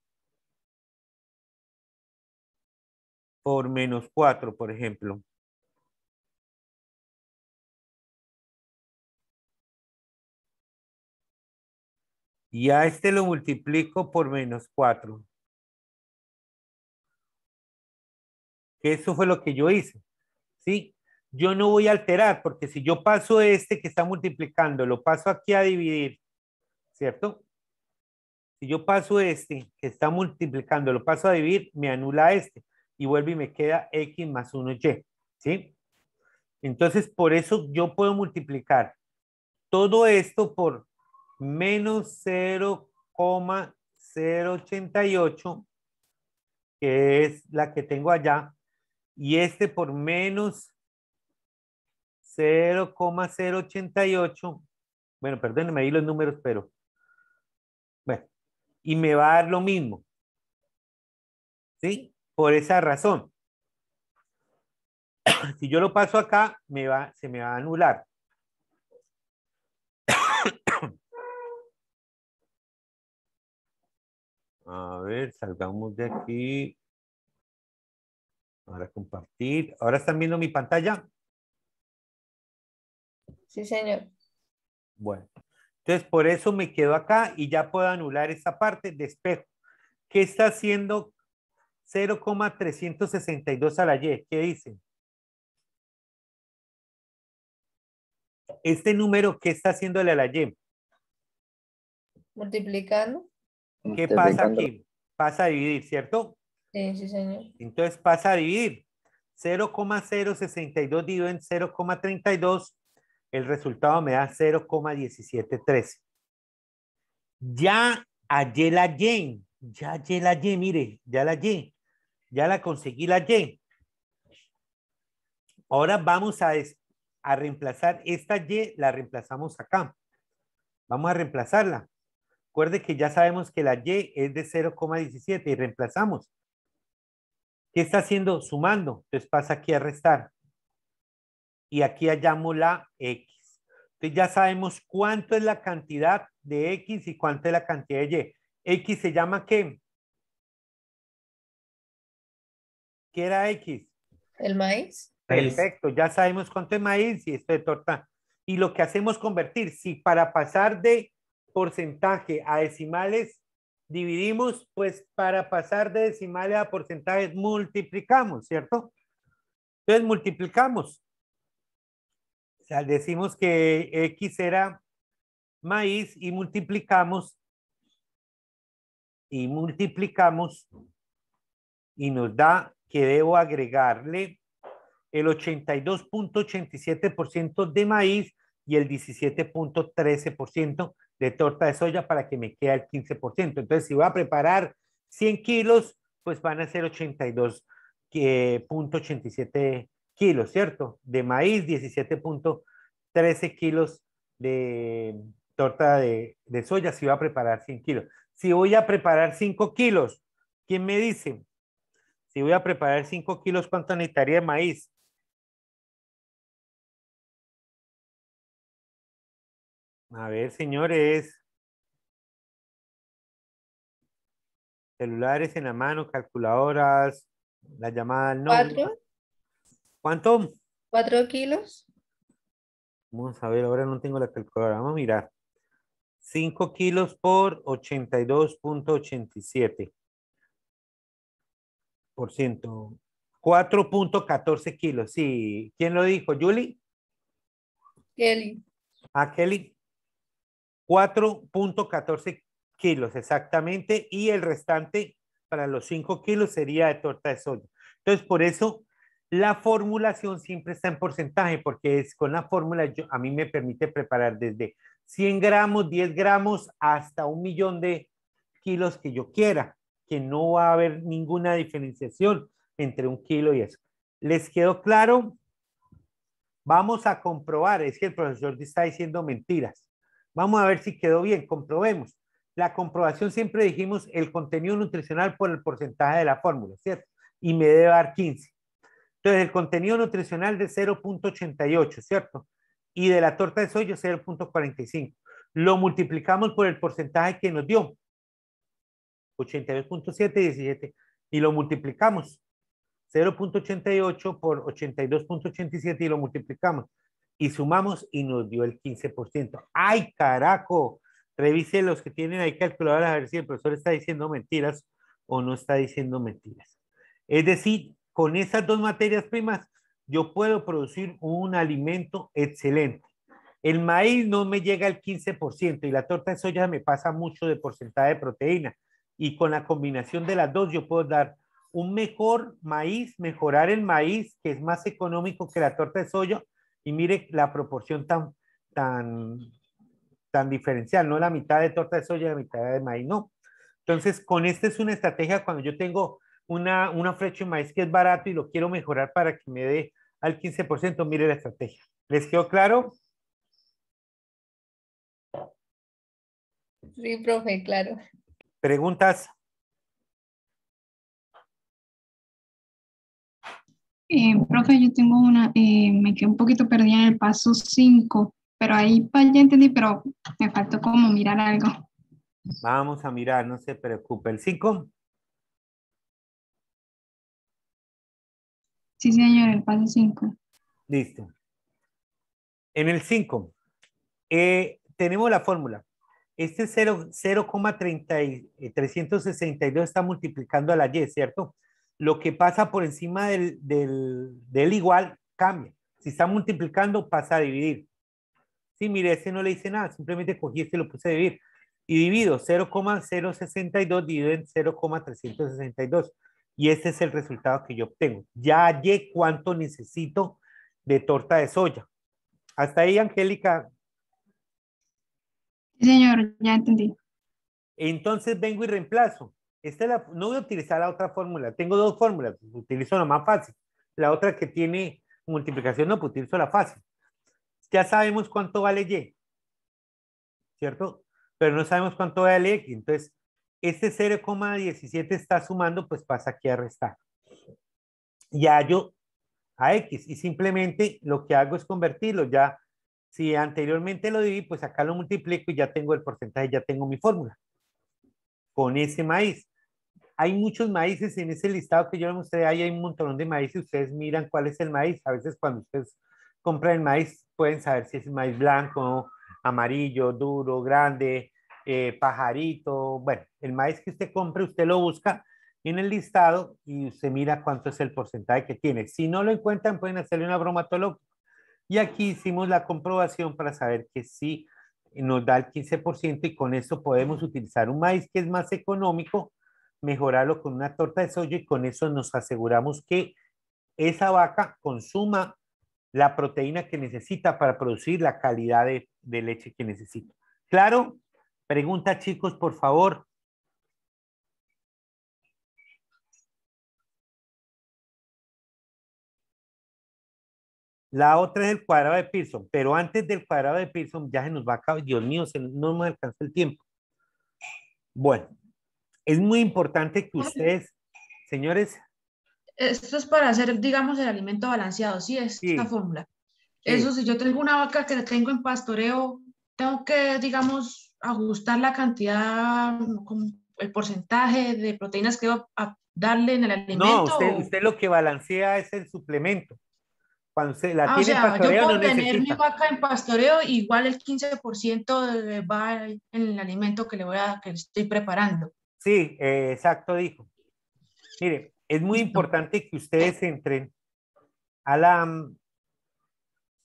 por menos 4, por ejemplo, y a este lo multiplico por menos 4, que eso fue lo que yo hice, ¿sí? Yo no voy a alterar, porque si yo paso este que está multiplicando, lo paso aquí a dividir, ¿cierto? Si yo paso este que está multiplicando, lo paso a dividir, me anula este y vuelve y me queda x más 1y, ¿sí? Entonces, por eso yo puedo multiplicar todo esto por menos 0,088, que es la que tengo allá, y este por menos 0,088. Bueno, perdónenme ahí los números, pero. Bueno, y me va a dar lo mismo. ¿Sí? Por esa razón. Si yo lo paso acá, me va, se me va a anular. A ver, salgamos de aquí para compartir. ¿Ahora están viendo mi pantalla? Sí, señor. Bueno, entonces por eso me quedo acá y ya puedo anular esta parte de espejo. ¿Qué está haciendo 0,362 a la Y? ¿Qué dice Este número, ¿qué está haciéndole a la Y? Multiplicando. ¿Qué pasa aquí? Pasa a dividir, ¿cierto? Sí, sí, señor. Entonces pasa a dividir 0,062 dividido en 0,32, el resultado me da 0,1713. Ya hallé la Y, ya hallé la Y, mire, ya la Y, ya la conseguí la Y. Ahora vamos a, a reemplazar esta Y, la reemplazamos acá. Vamos a reemplazarla. Recuerde que ya sabemos que la Y es de 0,17 y reemplazamos. ¿Qué está haciendo? Sumando. Entonces pasa aquí a restar. Y aquí hallamos la X. Entonces ya sabemos cuánto es la cantidad de X y cuánto es la cantidad de Y. X se llama ¿qué? ¿Qué era X? El maíz. Perfecto, ya sabemos cuánto es maíz y esto es torta. Y lo que hacemos convertir, si para pasar de porcentaje a decimales dividimos, pues para pasar de decimales a porcentajes, multiplicamos, ¿cierto? Entonces multiplicamos. O sea, decimos que X era maíz y multiplicamos y multiplicamos y nos da que debo agregarle el 82.87% de maíz y el 17.13% de torta de soya para que me quede el 15%. Entonces, si voy a preparar 100 kilos, pues van a ser 82.87 eh, kilos, ¿cierto? De maíz, 17.13 kilos de torta de, de, soya, si voy a preparar 100 kilos. Si voy a preparar 5 kilos, ¿quién me dice? Si voy a preparar 5 kilos, ¿cuánto necesitaría de maíz? A ver, señores. Celulares en la mano, calculadoras, la llamada al nombre. ¿Cuatro? ¿Cuánto? Cuatro kilos. Vamos a ver, ahora no tengo la calculadora, vamos a mirar. Cinco kilos por 82.87 por ciento. 4.14 kilos, sí. ¿Quién lo dijo? ¿Julie? Kelly. Ah, Kelly. 4.14 kilos exactamente y el restante para los 5 kilos sería de torta de soya. Entonces, por eso la formulación siempre está en porcentaje porque es con la fórmula yo, a mí me permite preparar desde 100 gramos, 10 gramos hasta un millón de kilos que yo quiera, que no va a haber ninguna diferenciación entre un kilo y eso. ¿Les quedó claro? Vamos a comprobar, es que el profesor está diciendo mentiras. Vamos a ver si quedó bien, comprobemos. La comprobación siempre dijimos el contenido nutricional por el porcentaje de la fórmula, ¿cierto? Y me debe dar 15. Entonces, el contenido nutricional de 0.88, ¿cierto? Y de la torta de soya 0.45. Lo multiplicamos por el porcentaje que nos dio, 82.717, y lo multiplicamos. 0.88 por 82.87 y lo multiplicamos y sumamos y nos dio el 15%. ¡Ay, carajo! Revise los que tienen ahí calculadoras a ver si el profesor está diciendo mentiras o no está diciendo mentiras. Es decir, con esas dos materias primas yo puedo producir un alimento excelente. El maíz no me llega al 15% y la torta de soya me pasa mucho de porcentaje de proteína. Y con la combinación de las dos yo puedo dar un mejor maíz, mejorar el maíz que es más económico que la torta de soya y mire la proporción tan, tan, tan diferencial, no la mitad de torta de soya, la mitad de maíz, no. Entonces, con esta es una estrategia cuando yo tengo una, una flecha de maíz que es barato y lo quiero mejorar para que me dé al 15%, mire la estrategia. ¿Les quedó claro? Sí, profe, claro. ¿Preguntas? Eh, profe, yo tengo una, eh, me quedé un poquito perdida en el paso 5, pero ahí ya entendí, pero me faltó como mirar algo. Vamos a mirar, no se preocupe. ¿El 5? Sí, señor, el paso 5. Listo. En el 5, eh, tenemos la fórmula. Este 0,362 está multiplicando a la Y, ¿cierto? lo que pasa por encima del, igual cambia. Si está multiplicando, pasa a dividir. Sí, mire, ese no le hice nada, simplemente cogí este y lo puse a dividir. Y divido 0,062 dividido en 0,362. Y este es el resultado que yo obtengo. Ya hallé cuánto necesito de torta de soya. Hasta ahí, Angélica. Sí, señor, ya entendí. Entonces vengo y reemplazo no voy a utilizar la otra fórmula. Tengo dos fórmulas. Utilizo la más fácil. La otra que tiene multiplicación no, pues utilizo la fácil. Ya sabemos cuánto vale Y. ¿Cierto? Pero no sabemos cuánto vale X. Entonces, este 0,17 está sumando, pues pasa aquí a restar. Y yo a X. Y simplemente lo que hago es convertirlo. Ya, si anteriormente lo dividí, pues acá lo multiplico y ya tengo el porcentaje, ya tengo mi fórmula con ese maíz hay muchos maíces en ese listado que yo le mostré, ahí hay un montón de maíces, ustedes miran cuál es el maíz, a veces cuando ustedes compran el maíz pueden saber si es maíz blanco, amarillo, duro, grande, eh, pajarito, bueno, el maíz que usted compre, usted lo busca en el listado y usted mira cuánto es el porcentaje que tiene. Si no lo encuentran, pueden hacerle una bromatológica. Y aquí hicimos la comprobación para saber que sí nos da el 15% y con eso podemos utilizar un maíz que es más económico, mejorarlo con una torta de soya y con eso nos aseguramos que esa vaca consuma la proteína que necesita para producir la calidad de, leche que necesita. ¿Claro? Pregunta, chicos, por favor. La otra es el cuadrado de Pearson, pero antes del cuadrado de Pearson ya se nos va a acabar. Dios mío, no me alcanza el tiempo. Bueno. Es muy importante que ustedes, señores. Esto es para hacer, digamos, el alimento balanceado, sí, es esta fórmula. Eso, si yo tengo una vaca que tengo en pastoreo, tengo que, digamos, ajustar la cantidad, el porcentaje de proteínas que a darle en el alimento. No, usted, lo que balancea es el suplemento. Cuando se la ah, tiene o sea, yo puedo tener mi vaca en pastoreo, igual el 15% va en el alimento que le voy a, que estoy preparando. Sí, eh, exacto, dijo. Mire, es muy importante que ustedes entren a la,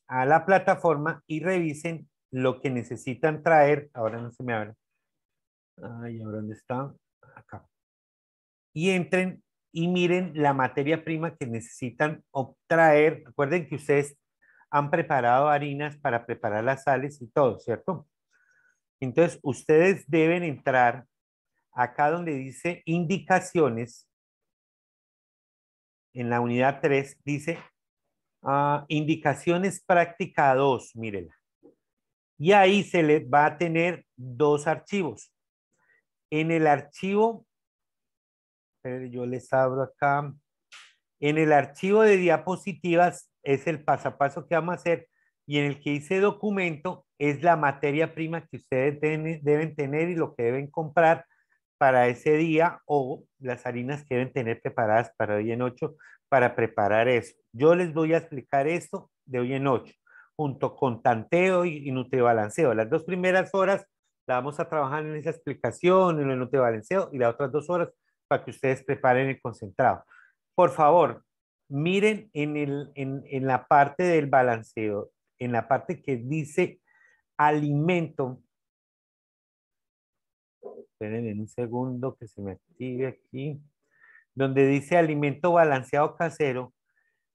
a la plataforma y revisen lo que necesitan traer. Ahora no se me abre. Ay, ¿ahora dónde está? Acá. Y entren y miren la materia prima que necesitan traer. Recuerden que ustedes han preparado harinas para preparar las sales y todo, ¿cierto? Entonces, ustedes deben entrar acá donde dice indicaciones, en la unidad 3 dice ah, indicaciones práctica 2, mírela. Y ahí se le va a tener dos archivos. En el archivo, yo les abro acá, en el archivo de diapositivas es el pasapaso que vamos a hacer y en el que dice documento es la materia prima que ustedes deben tener y lo que deben comprar para ese día o las harinas que tener preparadas para hoy en ocho para preparar eso. Yo les voy a explicar esto de hoy en ocho, junto con tanteo y, y balanceo Las dos primeras horas la vamos a trabajar en esa explicación, en el nutribalanceo, y las otras dos horas para que ustedes preparen el concentrado. Por favor, miren en, el, en, en la parte del balanceo, en la parte que dice alimento, Esperen en un segundo que se me active aquí. Donde dice alimento balanceado casero.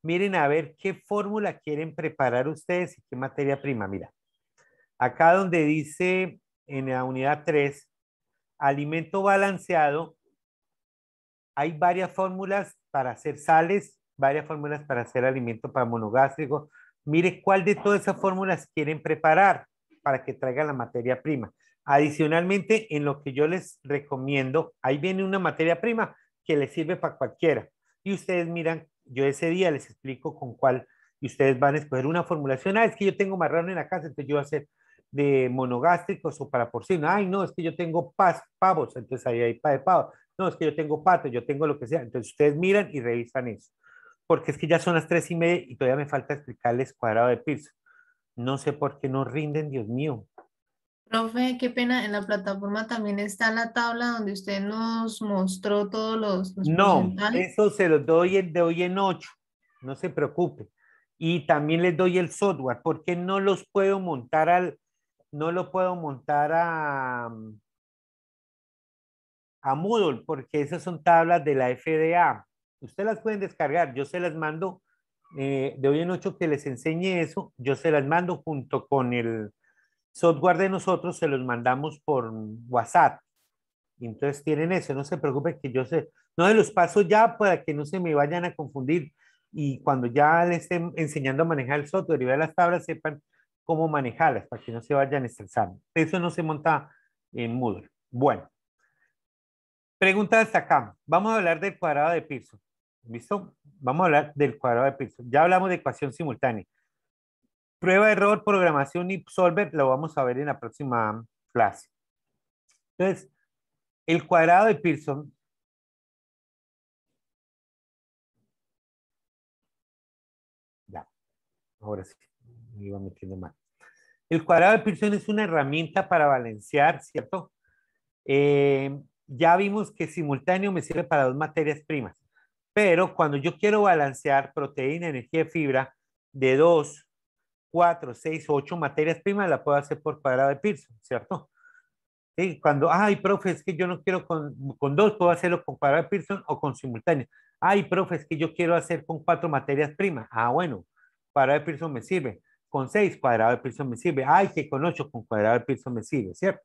Miren a ver qué fórmula quieren preparar ustedes y qué materia prima. Mira, acá donde dice en la unidad 3, alimento balanceado, hay varias fórmulas para hacer sales, varias fórmulas para hacer alimento para monogástrico. Mire cuál de todas esas fórmulas quieren preparar para que traiga la materia prima. Adicionalmente, en lo que yo les recomiendo, ahí viene una materia prima que les sirve para cualquiera. Y ustedes miran, yo ese día les explico con cuál, y ustedes van a escoger una formulación. Ah, es que yo tengo marrón en la casa, entonces yo voy a hacer de monogástricos o para porcino. Ay, no, es que yo tengo pavos, entonces ahí hay de pavos. No, es que yo tengo pato, yo tengo lo que sea. Entonces ustedes miran y revisan eso. Porque es que ya son las tres y media y todavía me falta explicarles cuadrado de piso No sé por qué no rinden, Dios mío. Profe, qué pena, en la plataforma también está la tabla donde usted nos mostró todos los... los no, eso se los doy el de hoy en ocho, no se preocupe. Y también les doy el software, porque no los puedo montar al... No lo puedo montar a, mm, a Moodle, porque esas son tablas de la FDA. Usted las pueden descargar, yo se las mando eh, de hoy en ocho que les enseñe eso, yo se las mando junto con el software de nosotros se los mandamos por WhatsApp. Entonces tienen eso, no se preocupen que yo sé, no se los paso ya para que no se me vayan a confundir y cuando ya les estén enseñando a manejar el software y vean las tablas sepan cómo manejarlas para que no se vayan estresando. Eso no se monta en Moodle. Bueno, pregunta hasta acá. Vamos a hablar del cuadrado de Pearson. ¿Listo? Vamos a hablar del cuadrado de Pearson. Ya hablamos de ecuación simultánea. Prueba, error, programación y solver, lo vamos a ver en la próxima clase. Entonces, el cuadrado de Pearson ya, ahora sí, me iba metiendo mal. El cuadrado de Pearson es una herramienta para balancear, ¿cierto? Eh, ya vimos que simultáneo me sirve para dos materias primas, pero cuando yo quiero balancear proteína, energía, fibra de dos cuatro, seis, ocho materias primas, la puedo hacer por cuadrado de Pearson, ¿cierto? Y Cuando, ay, profe, es que yo no quiero con, dos, puedo hacerlo con cuadrado de Pearson o con simultáneo. Ay, profe, es que yo quiero hacer con cuatro materias primas. Ah, bueno, cuadrado de Pearson me sirve. Con seis, cuadrado de Pearson me sirve. Ay, que con ocho, con cuadrado de Pearson me sirve, ¿cierto?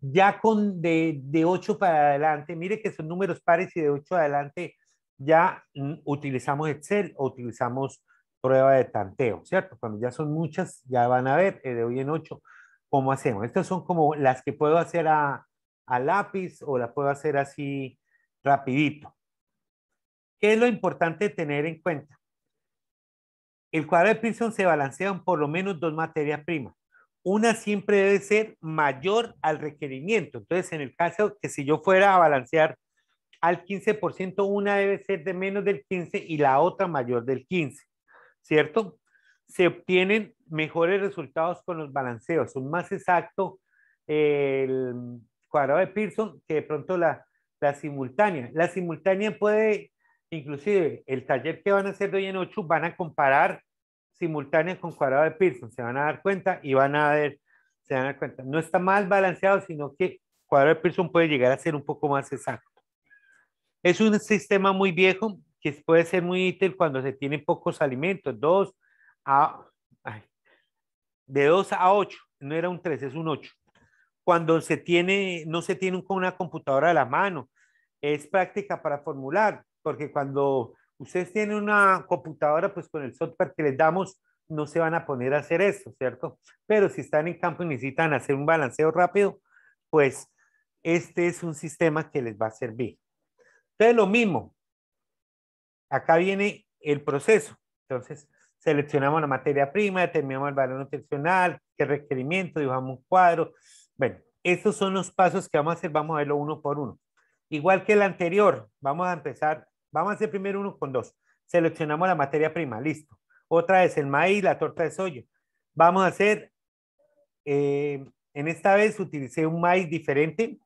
Ya con de, de ocho para adelante, mire que son números pares y de ocho adelante ya mm, utilizamos Excel o utilizamos prueba de tanteo, ¿cierto? Cuando ya son muchas, ya van a ver eh, de hoy en ocho cómo hacemos. Estas son como las que puedo hacer a, lápiz o las puedo hacer así rapidito. ¿Qué es lo importante tener en cuenta? El cuadro de Pearson se balancean por lo menos dos materias primas. Una siempre debe ser mayor al requerimiento. Entonces, en el caso que si yo fuera a balancear al 15%, una debe ser de menos del 15 y la otra mayor del 15. ¿cierto? Se obtienen mejores resultados con los balanceos, son más exacto el cuadrado de Pearson que de pronto la, la simultánea. La simultánea puede, inclusive, el taller que van a hacer hoy en ocho van a comparar simultánea con cuadrado de Pearson, se van a dar cuenta y van a ver, se van a dar cuenta. No está mal balanceado, sino que cuadrado de Pearson puede llegar a ser un poco más exacto. Es un sistema muy viejo, que puede ser muy útil cuando se tienen pocos alimentos, dos a, de 2 a 8, no era un 3, es un 8. Cuando se tiene, no se tiene con una computadora a la mano, es práctica para formular, porque cuando ustedes tienen una computadora, pues con el software que les damos, no se van a poner a hacer eso, ¿cierto? Pero si están en campo y necesitan hacer un balanceo rápido, pues este es un sistema que les va a servir. Entonces, lo mismo, Acá viene el proceso. Entonces, seleccionamos la materia prima, determinamos el valor nutricional, qué requerimiento, dibujamos un cuadro. Bueno, estos son los pasos que vamos a hacer, vamos a verlo uno por uno. Igual que el anterior, vamos a empezar, vamos a hacer primero uno con dos. Seleccionamos la materia prima, listo. Otra vez el maíz, la torta de soya. Vamos a hacer, eh, en esta vez utilicé un maíz diferente.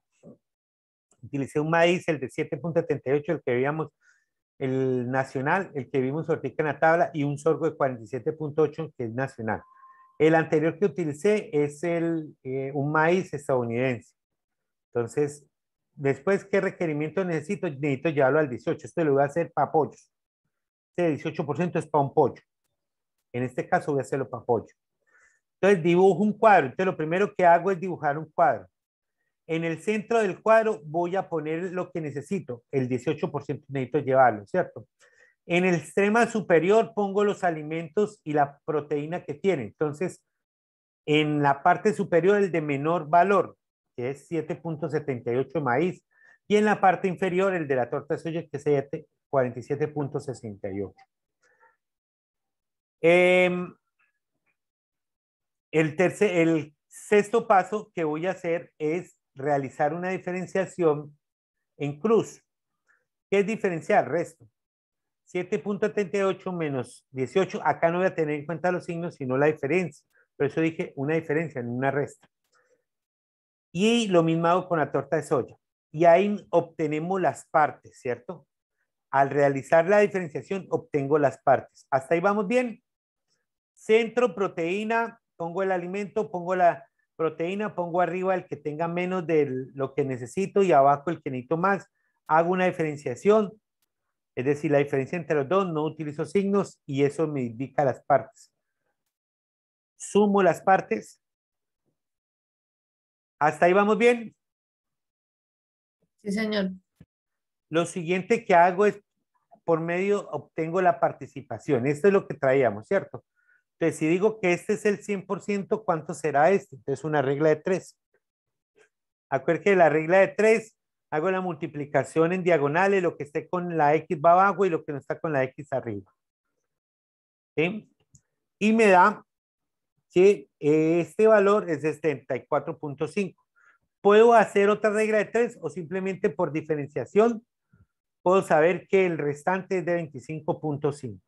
Utilicé un maíz, el de 7.78, el que veíamos el nacional, el que vimos ahorita en la tabla, y un sorgo de 47.8, que es nacional. El anterior que utilicé es el, eh, un maíz estadounidense. Entonces, después, ¿qué requerimiento necesito? Necesito llevarlo al 18. Esto lo voy a hacer para pollos. Este 18% es para un pollo. En este caso voy a hacerlo para pollo. Entonces, dibujo un cuadro. Entonces, lo primero que hago es dibujar un cuadro. En el centro del cuadro voy a poner lo que necesito, el 18% necesito llevarlo, ¿cierto? En el extremo superior pongo los alimentos y la proteína que tiene. Entonces, en la parte superior el de menor valor, que es 7.78 de maíz, y en la parte inferior el de la torta de soya, que es 47.68. Em, el, el sexto paso que voy a hacer es realizar una diferenciación en cruz. ¿Qué es diferenciar? Resto. 7.38 menos 18. Acá no voy a tener en cuenta los signos, sino la diferencia. Por eso dije una diferencia, en una resta. Y lo mismo hago con la torta de soya. Y ahí obtenemos las partes, ¿cierto? Al realizar la diferenciación, obtengo las partes. ¿Hasta ahí vamos bien? Centro, proteína, pongo el alimento, pongo la, proteína, pongo arriba el que tenga menos de lo que necesito y abajo el que necesito más. Hago una diferenciación, es decir, la diferencia entre los dos, no utilizo signos y eso me indica las partes. Sumo las partes. ¿Hasta ahí vamos bien? Sí, señor. Lo siguiente que hago es, por medio, obtengo la participación. Esto es lo que traíamos, ¿cierto? si digo que este es el 100%, ¿cuánto será este? Entonces, una regla de 3. Acuérdense que la regla de 3, hago la multiplicación en diagonales, lo que esté con la X va abajo y lo que no está con la X arriba. Y me da que eh, este valor es 74.5. ¿Puedo hacer otra regla de 3 o simplemente por diferenciación puedo saber que el restante es de 25.5?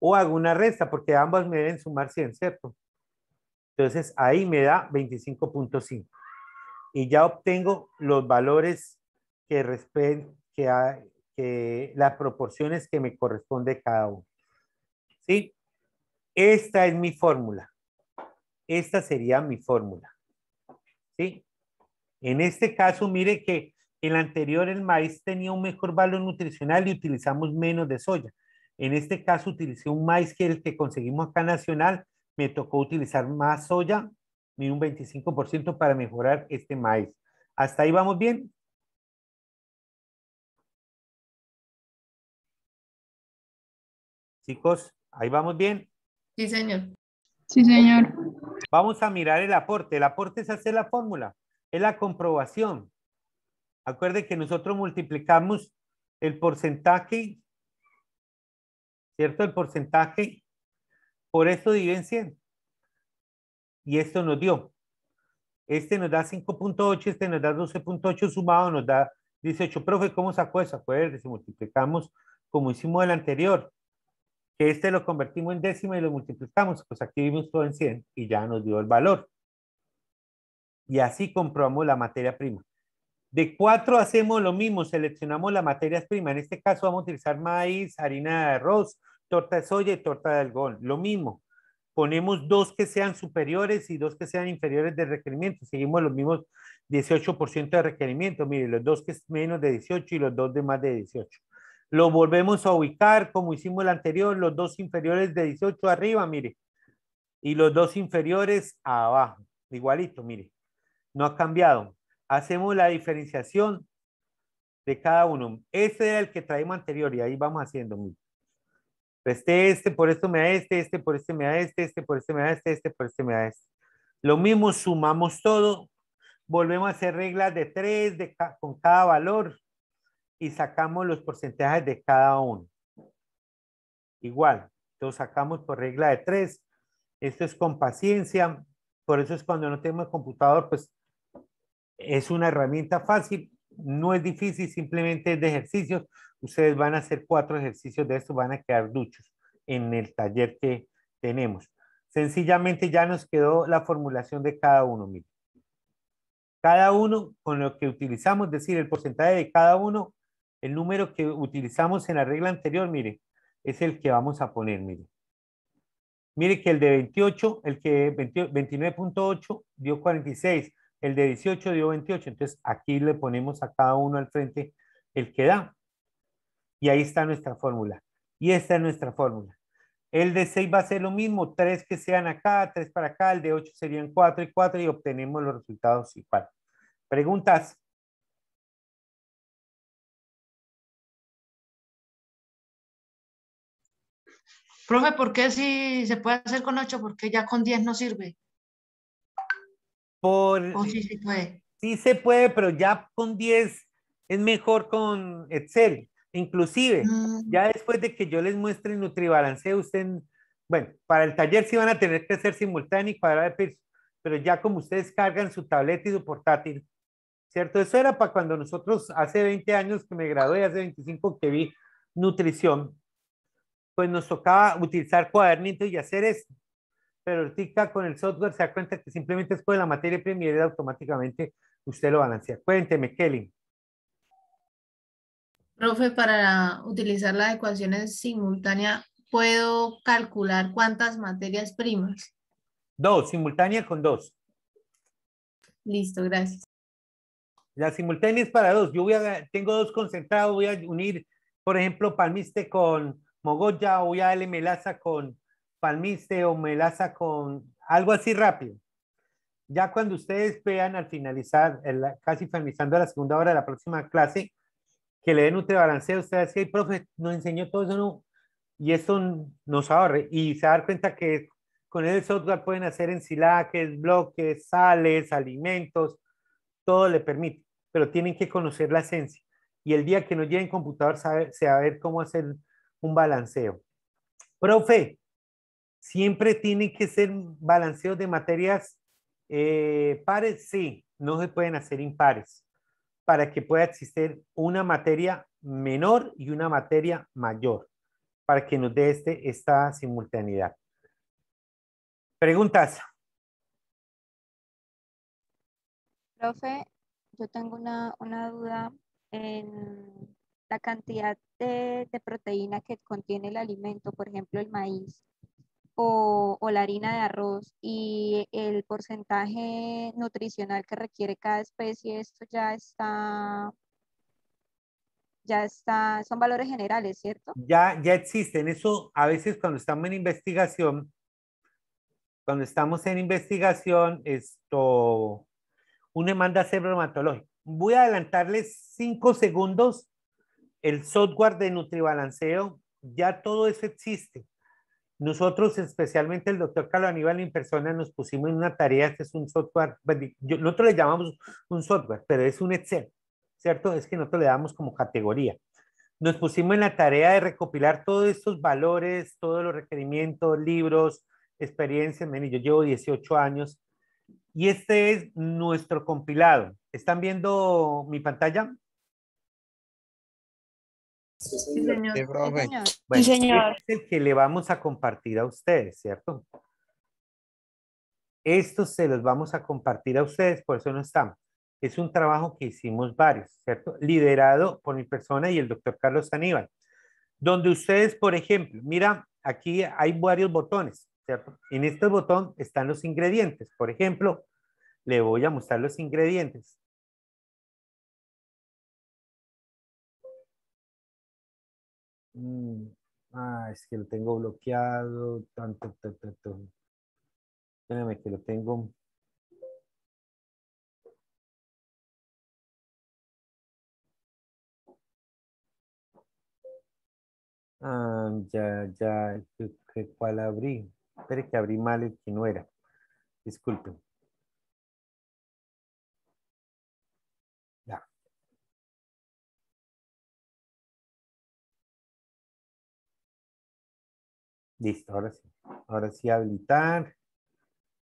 o hago una resta, porque ambas me deben sumar 100, ¿cierto? Entonces ahí me da 25.5. Y ya obtengo los valores que respeten que, las proporciones que me corresponde cada uno. ¿Sí? Esta es mi fórmula. Esta sería mi fórmula. ¿Sí? En este caso, mire que el anterior el maíz tenía un mejor valor nutricional y utilizamos menos de soya. En este caso utilicé un maíz que el que conseguimos acá nacional, me tocó utilizar más soya un 25% para mejorar este maíz. ¿Hasta ahí vamos bien? Chicos, ¿ahí vamos bien? Sí, señor. Sí, señor. Vamos a mirar el aporte. El aporte es hacer la fórmula, es la comprobación. Acuerde que nosotros multiplicamos el porcentaje ¿cierto? El porcentaje por esto divide en 100. Y esto nos dio. Este nos da 5.8, este nos da 12.8 sumado, nos da 18. Profe, ¿cómo sacó eso? Acuérdese, multiplicamos como hicimos el anterior, que este lo convertimos en décima y lo multiplicamos. Pues aquí vimos todo en 100 y ya nos dio el valor. Y así comprobamos la materia prima. De cuatro hacemos lo mismo, seleccionamos las materias primas. En este caso vamos a utilizar maíz, harina de arroz, torta de soya y torta de algodón, lo mismo. Ponemos dos que sean superiores y dos que sean inferiores de requerimiento. Seguimos los mismos 18% de requerimiento. Mire, los dos que es menos de 18 y los dos de más de 18. Lo volvemos a ubicar como hicimos el anterior, los dos inferiores de 18 arriba, mire. Y los dos inferiores abajo. Igualito, mire. No ha cambiado. Hacemos la diferenciación de cada uno. Este era el que traímos anterior y ahí vamos haciendo, pues, este, este, por esto me da este, este, por este me da este, este, por este me da este, este, por este me da este. Lo mismo, sumamos todo, volvemos a hacer reglas de tres de con cada valor y sacamos los porcentajes de cada uno. Igual, entonces sacamos por regla de tres. Esto es con paciencia, por eso es cuando no tenemos computador, pues es una herramienta fácil, no es difícil, simplemente es de ejercicios. Ustedes van a hacer cuatro ejercicios de estos, van a quedar duchos en el taller que tenemos. Sencillamente ya nos quedó la formulación de cada uno. Mire. Cada uno con lo que utilizamos, es decir, el porcentaje de cada uno, el número que utilizamos en la regla anterior, mire, es el que vamos a poner, mire. Mire que el de 28, el que 29.8 dio 46, el de 18 dio 28, entonces aquí le ponemos a cada uno al frente el que da. Y ahí está nuestra fórmula. Y esta es nuestra fórmula. El de 6 va a ser lo mismo, 3 que sean acá, 3 para acá, el de 8 serían 4 y 4 y obtenemos los resultados igual. ¿Preguntas? Profe, ¿por qué si se puede hacer con 8? Porque ya con 10 no sirve? Por, oh, sí se puede. pero ya con 10 es mejor con Excel. Inclusive, mm. ya después de que yo les muestre el NutriBalance, usted, bueno, para el taller sí van a tener que hacer simultáneo y cuadrado de piso, pero ya como ustedes cargan su tableta y su portátil, ¿cierto? Eso era para cuando nosotros, hace 20 años que me gradué, hace 25 que vi nutrición, pues nos tocaba utilizar cuadernitos y hacer esto pero el con el software se da cuenta que simplemente después de la materia prima y automáticamente usted lo balancea. Cuénteme, Kelly. Profe, para utilizar las ecuaciones simultáneas, ¿puedo calcular cuántas materias primas? Dos, simultánea con dos. Listo, gracias. La simultánea es para dos. Yo voy a, tengo dos concentrados, voy a unir, por ejemplo, palmiste con mogoya, voy a darle melaza con, palmiste o melaza con algo así rápido. Ya cuando ustedes vean al finalizar, casi finalizando la segunda hora de la próxima clase, que le den un balanceo, ustedes decir, profe, nos enseñó todo eso, no, y eso nos ahorre. Y se dar cuenta que con el software pueden hacer ensilajes, bloques, sales, alimentos, todo le permite, pero tienen que conocer la esencia. Y el día que nos lleven computador, se va a ver cómo hacer un balanceo. Profe, siempre tiene que ser balanceos de materias eh, pares, sí, no se pueden hacer impares para que pueda existir una materia menor y una materia mayor, para que nos dé este, esta simultaneidad. Preguntas. Profe, yo tengo una, duda en la cantidad de, de, proteína que contiene el alimento, por ejemplo, el maíz o, la harina de arroz y el porcentaje nutricional que requiere cada especie, esto ya está, ya está, son valores generales, ¿cierto? Ya, ya existen. Eso a veces cuando estamos en investigación, cuando estamos en investigación, esto, una demanda reumatológica. Voy a adelantarles cinco segundos el software de Nutribalanceo, ya todo eso existe nosotros, especialmente el doctor Carlos Aníbal en persona, nos pusimos en una tarea, este es un software, nosotros le llamamos un software, pero es un Excel, ¿cierto? Es que nosotros le damos como categoría. Nos pusimos en la tarea de recopilar todos estos valores, todos los requerimientos, libros, experiencias, miren, yo llevo 18 años y este es nuestro compilado. ¿Están viendo mi pantalla? Sí, señor. el que le vamos a compartir a ustedes, ¿cierto? Estos se los vamos a compartir a ustedes, por eso no estamos. Es un trabajo que hicimos varios, ¿cierto? Liderado por mi persona y el doctor Carlos Aníbal, donde ustedes, por ejemplo, mira, aquí hay varios botones, ¿cierto? En este botón están los ingredientes. Por ejemplo, le voy a mostrar los ingredientes. Mm, ah, es que lo tengo bloqueado, tanto, tanto, tanto. Espérame que lo tengo. Ah, ya, ya, ¿cuál abrí? Espere que abrí mal el que no era. Disculpen. Listo, ahora sí. Ahora sí habilitar.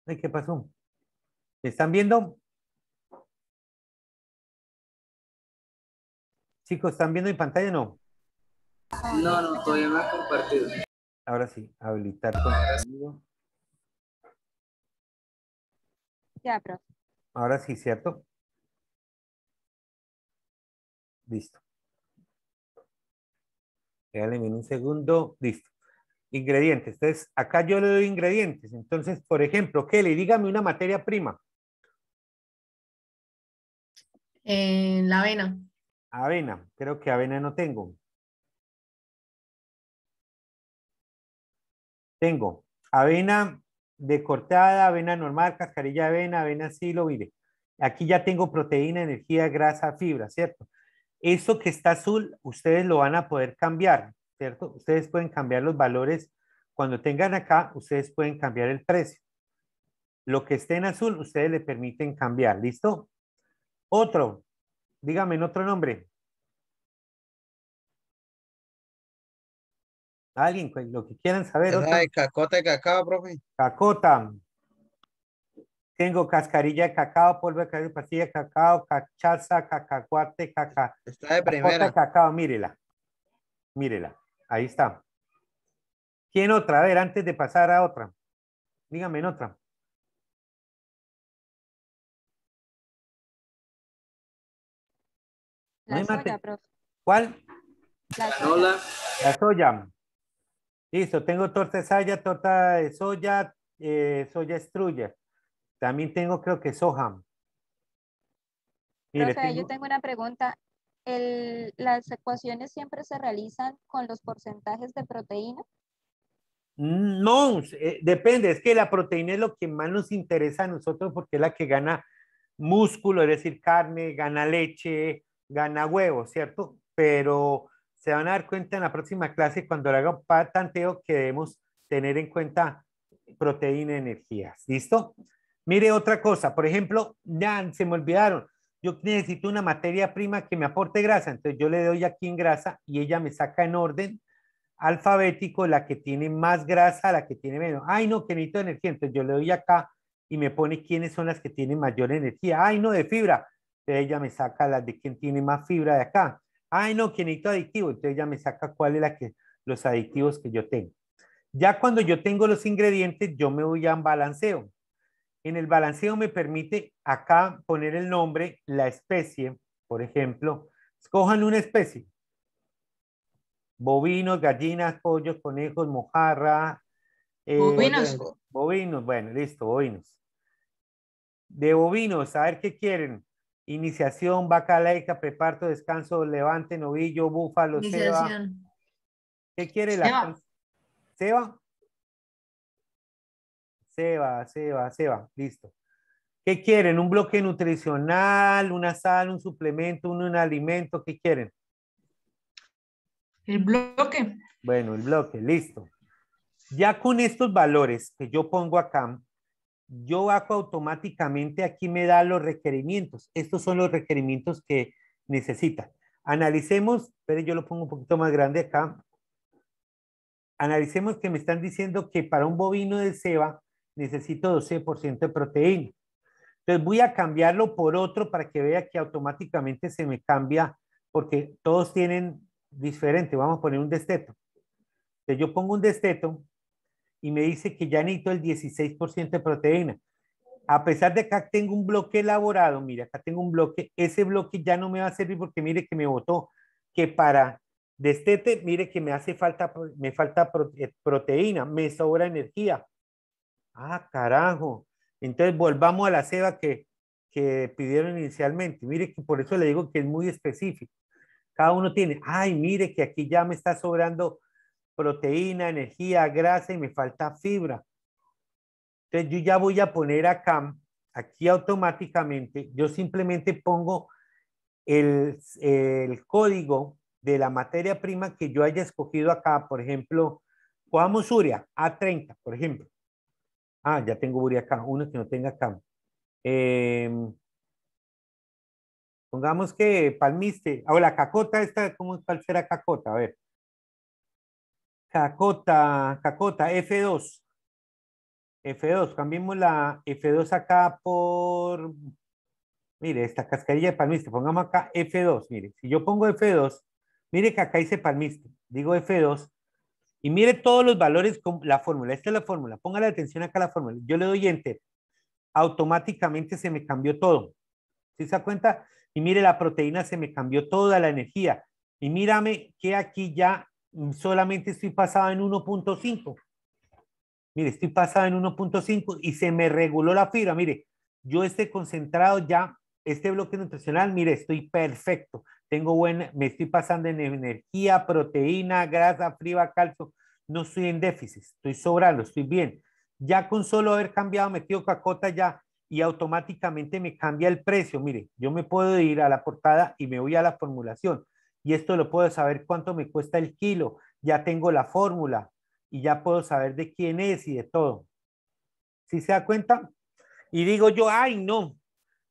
Ay, ¿qué pasó? están viendo? Chicos, ¿están viendo en pantalla o no? No, no, todavía no ha compartido. Ahora sí, habilitar Ya, profe. Ahora sí, ¿cierto? Listo. Déjale en un segundo. Listo ingredientes. Entonces, acá yo le doy ingredientes. Entonces, por ejemplo, Kelly, dígame una materia prima. Eh, la avena. Avena, creo que avena no tengo. Tengo avena de cortada, avena normal, cascarilla de avena, avena silo, mire. Aquí ya tengo proteína, energía, grasa, fibra, ¿cierto? Eso que está azul, ustedes lo van a poder cambiar. ¿cierto? Ustedes pueden cambiar los valores. Cuando tengan acá, ustedes pueden cambiar el precio. Lo que esté en azul, ustedes le permiten cambiar. ¿Listo? Otro. Dígame en otro nombre. Alguien, pues, lo que quieran saber. cacota de cacao, profe. Cacota. Tengo cascarilla de cacao, polvo de cacao, pastilla de cacao, cachaza, cacacuate, caca. Está de primera. cacao, mírela. Mírela. Ahí está. ¿Quién otra? A ver, antes de pasar a otra. Dígame en otra. La profe. ¿Cuál? La soya. La soya. Listo, tengo torta de saya, torta de soya, eh, soya estruya. También tengo, creo que soja. profe, yo tengo una pregunta las ecuaciones siempre se realizan con los porcentajes de proteína? Mm, no, eh, depende, es que la proteína es lo que más nos interesa a nosotros porque es la que gana músculo, es decir, carne, gana leche, gana huevo, ¿cierto? Pero se van a dar cuenta en la próxima clase cuando haga un tanteo que debemos tener en cuenta proteína y energías, ¿listo? Mire otra cosa, por ejemplo, ya se me olvidaron, yo necesito una materia prima que me aporte grasa, entonces yo le doy aquí en grasa y ella me saca en orden alfabético la que tiene más grasa, la que tiene menos. Ay, no, que necesito energía, entonces yo le doy acá y me pone quiénes son las que tienen mayor energía. Ay, no, de fibra, entonces ella me saca las de quien tiene más fibra de acá. Ay, no, que necesito aditivo, entonces ella me saca cuál es la que los aditivos que yo tengo. Ya cuando yo tengo los ingredientes, yo me voy a un balanceo. En el balanceo me permite acá poner el nombre, la especie, por ejemplo. Escojan una especie. Bovinos, gallinas, pollos, conejos, mojarra. Eh, bovinos. Bovinos, bueno, listo, bovinos. De bovinos, a ver qué quieren. Iniciación, vaca laica, preparto, descanso, levante, novillo, búfalo, Iniciación. Seba. ¿Qué quiere la? Seba, Seba, Seba, listo. ¿Qué quieren? ¿Un bloque nutricional, una sal, un suplemento, un, un alimento? ¿Qué quieren? El bloque. Bueno, el bloque, listo. Ya con estos valores que yo pongo acá, yo hago automáticamente, aquí me da los requerimientos. Estos son los requerimientos que necesita. Analicemos, pero yo lo pongo un poquito más grande acá. Analicemos que me están diciendo que para un bovino de ceba necesito 12% de proteína. Entonces voy a cambiarlo por otro para que vea que automáticamente se me cambia, porque todos tienen diferente. Vamos a poner un desteto. Entonces yo pongo un desteto y me dice que ya necesito el 16% de proteína. A pesar de que acá tengo un bloque elaborado, mira, acá tengo un bloque, ese bloque ya no me va a servir porque mire que me botó que para destete, mire que me hace falta, me falta eh, proteína, me sobra energía, Ah, carajo. Entonces volvamos a la ceba que, que pidieron inicialmente. Mire que por eso le digo que es muy específico. Cada uno tiene, ay, mire que aquí ya me está sobrando proteína, energía, grasa y me falta fibra. Entonces yo ya voy a poner acá, aquí automáticamente, yo simplemente pongo el, el código de la materia prima que yo haya escogido acá, por ejemplo, cojamos A30, por ejemplo. Ah, ya tengo acá, Uno que no tenga acá. Em, pongamos que Palmiste. Ahora, la Cacota, esta, ¿cómo, ¿cuál será Cacota? A ver. Cacota, Cacota, F2. F2, cambiemos la F2 acá por, mire, esta cascarilla de palmiste, pongamos acá F2, mire, si yo pongo F2, mire que acá dice palmiste, digo F2, y mire todos los valores con la fórmula. Esta es la fórmula. Ponga la atención acá a la fórmula. Yo le doy enter. Automáticamente se me cambió todo. ¿Sí se da cuenta? Y mire, la proteína se me cambió toda la energía. Y mírame que aquí ya solamente estoy pasado en 1.5. Mire, estoy pasado en 1.5 y se me reguló la fibra. Mire, yo esté concentrado ya, este bloque nutricional, mire, estoy perfecto tengo buen, me estoy pasando en energía, proteína, grasa, frío calcio, no estoy en déficit, estoy sobrando, estoy bien. Ya con solo haber cambiado, metido cacota ya y automáticamente me cambia el precio. Mire, yo me puedo ir a la portada y me voy a la formulación. Y esto lo puedo saber cuánto me cuesta el kilo. Ya tengo la fórmula y ya puedo saber de quién es y de todo. si se da cuenta? Y digo yo, ay, no,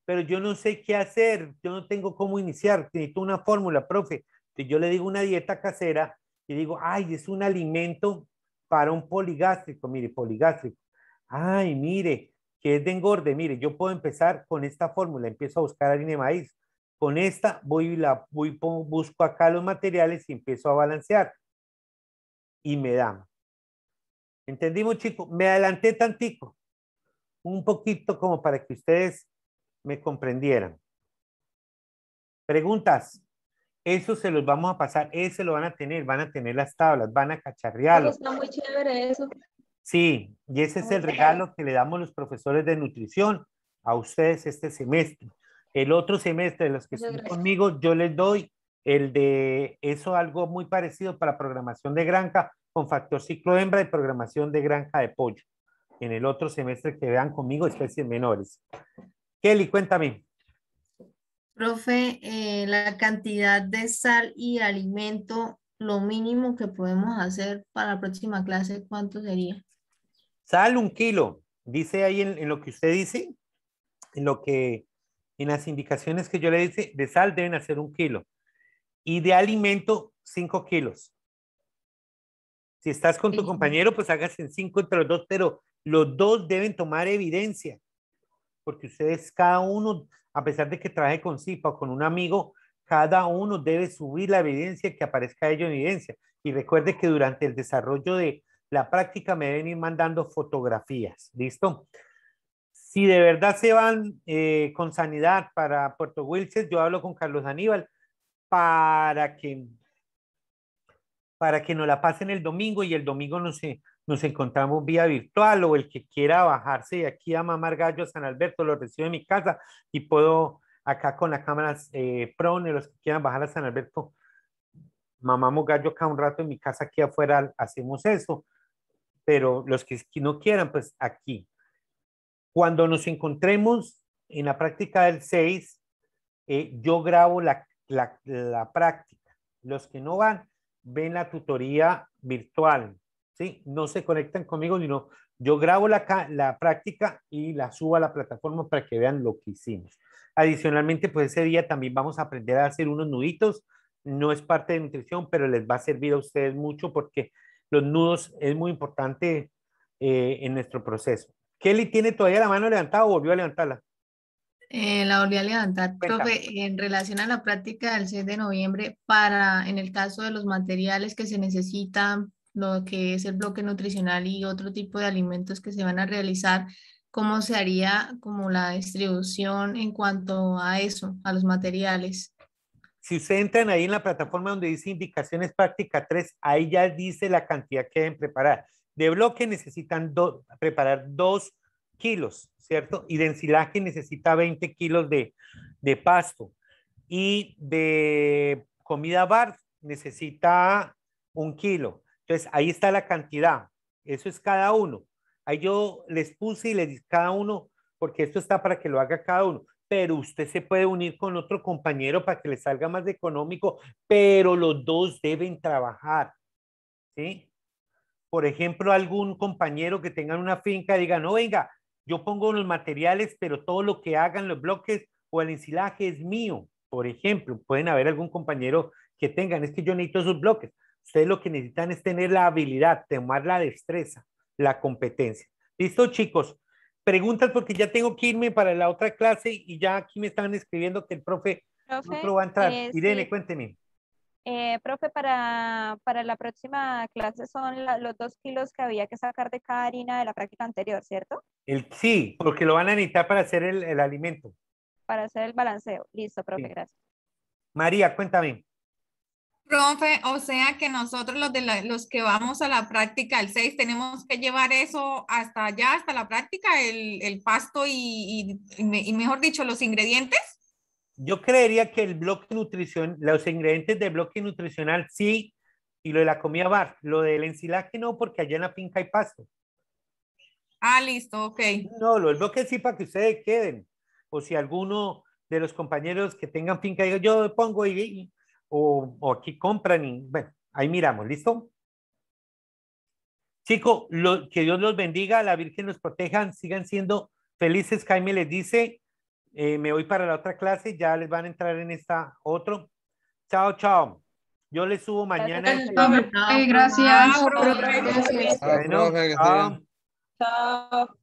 pero yo no sé qué hacer, yo no tengo cómo iniciar, necesito una fórmula, profe. Si yo le digo una dieta casera y digo, ay, es un alimento para un poligástrico, mire, poligástrico. Ay, mire, que es de engorde, mire, yo puedo empezar con esta fórmula, empiezo a buscar harina de maíz. Con esta voy, la, voy, busco acá los materiales y empiezo a balancear. Y me da. ¿Entendimos, chicos? Me adelanté tantico. Un poquito como para que ustedes me comprendieran. Preguntas. Eso se los vamos a pasar, ese lo van a tener, van a tener las tablas, van a cacharrearlo. Está muy chévere Sí, y ese es el regalo que le damos los profesores de nutrición a ustedes este semestre. El otro semestre, de los que están conmigo, yo les doy el de eso, algo muy parecido para programación de granja con factor ciclo hembra y programación de granja de pollo. En el otro semestre que vean conmigo, especies menores. Kelly, cuéntame. Profe, eh, la cantidad de sal y alimento, lo mínimo que podemos hacer para la próxima clase, ¿cuánto sería? Sal un kilo, dice ahí en, lo que usted dice, en lo que, en las indicaciones que yo le dice, de sal deben hacer un kilo y de alimento cinco kilos. Si estás con tu compañero, pues hagas en cinco entre los dos, pero los dos deben tomar evidencia porque ustedes cada uno, a pesar de que traje con CIPA o con un amigo, cada uno debe subir la evidencia que aparezca ello en evidencia. Y recuerde que durante el desarrollo de la práctica me deben ir mandando fotografías, ¿listo? Si de verdad se van eh, con sanidad para Puerto Wilches, yo hablo con Carlos Aníbal para que para que nos la pasen el domingo y el domingo no se nos encontramos vía virtual o el que quiera bajarse de aquí a Mamar Gallo San Alberto, lo recibo en mi casa y puedo acá con las cámaras eh, los que quieran bajar a San Alberto, mamamos gallo acá un rato en mi casa, aquí afuera hacemos eso, pero los que no quieran, pues aquí. Cuando nos encontremos en la práctica del 6, eh, yo grabo la, la, la práctica. Los que no van, ven la tutoría virtual, ¿sí? No se conectan conmigo, sino yo grabo la, la práctica y la subo a la plataforma para que vean lo que hicimos. Adicionalmente, pues ese día también vamos a aprender a hacer unos nuditos. No es parte de nutrición, pero les va a servir a ustedes mucho porque los nudos es muy importante eh, en nuestro proceso. Kelly tiene todavía la mano levantada o volvió a levantarla. Eh, la volví a levantar, profe, en relación a la práctica del 6 de noviembre, para en el caso de los materiales que se necesitan lo que es el bloque nutricional y otro tipo de alimentos que se van a realizar, ¿cómo se haría como la distribución en cuanto a eso, a los materiales? Si ustedes entran ahí en la plataforma donde dice indicaciones práctica 3, ahí ya dice la cantidad que deben preparar. De bloque necesitan preparar dos kilos, ¿cierto? Y de ensilaje necesita 20 kilos de, de pasto. Y de comida bar necesita un kilo. Entonces, ahí está la cantidad. Eso es cada uno. Ahí yo les puse y les dije cada uno, porque esto está para que lo haga cada uno. Pero usted se puede unir con otro compañero para que le salga más económico, pero los dos deben trabajar. ¿Sí? Por ejemplo, algún compañero que tenga una finca diga, no, venga, yo pongo los materiales, pero todo lo que hagan los bloques o el ensilaje es mío. Por ejemplo, pueden haber algún compañero que tengan, es que yo necesito esos bloques. Ustedes lo que necesitan es tener la habilidad, tomar la destreza, la competencia. Listo, chicos. Preguntas porque ya tengo que irme para la otra clase y ya aquí me están escribiendo que el profe, profe va a entrar. Eh, Irene, cuénteme. Eh, profe, para, la próxima clase son los dos kilos que había que sacar de cada harina de la práctica anterior, ¿cierto? El, sí, porque lo van a necesitar para hacer el, alimento. Para hacer el balanceo. Listo, profe, gracias. María, cuéntame. Profe, o sea que nosotros los, de los que vamos a la práctica el 6 tenemos que llevar eso hasta allá, hasta la práctica, el, el pasto y, y, mejor dicho, los ingredientes. Yo creería que el bloque nutrición, los ingredientes del bloque nutricional sí, y lo de la comida bar, lo del ensilaje no, porque allá en la finca hay pasto. Ah, listo, ok. No, lo del bloque sí para que ustedes queden. O si alguno de los compañeros que tengan finca yo pongo y o, aquí compran. Y, bueno, ahí miramos, ¿listo? Chicos, que Dios los bendiga, la Virgen los proteja, sigan siendo felices. Jaime les dice, eh, me voy para la otra clase, ya les van a entrar en esta otro. Chao, chao. Yo les subo mañana. Gracias. Chao.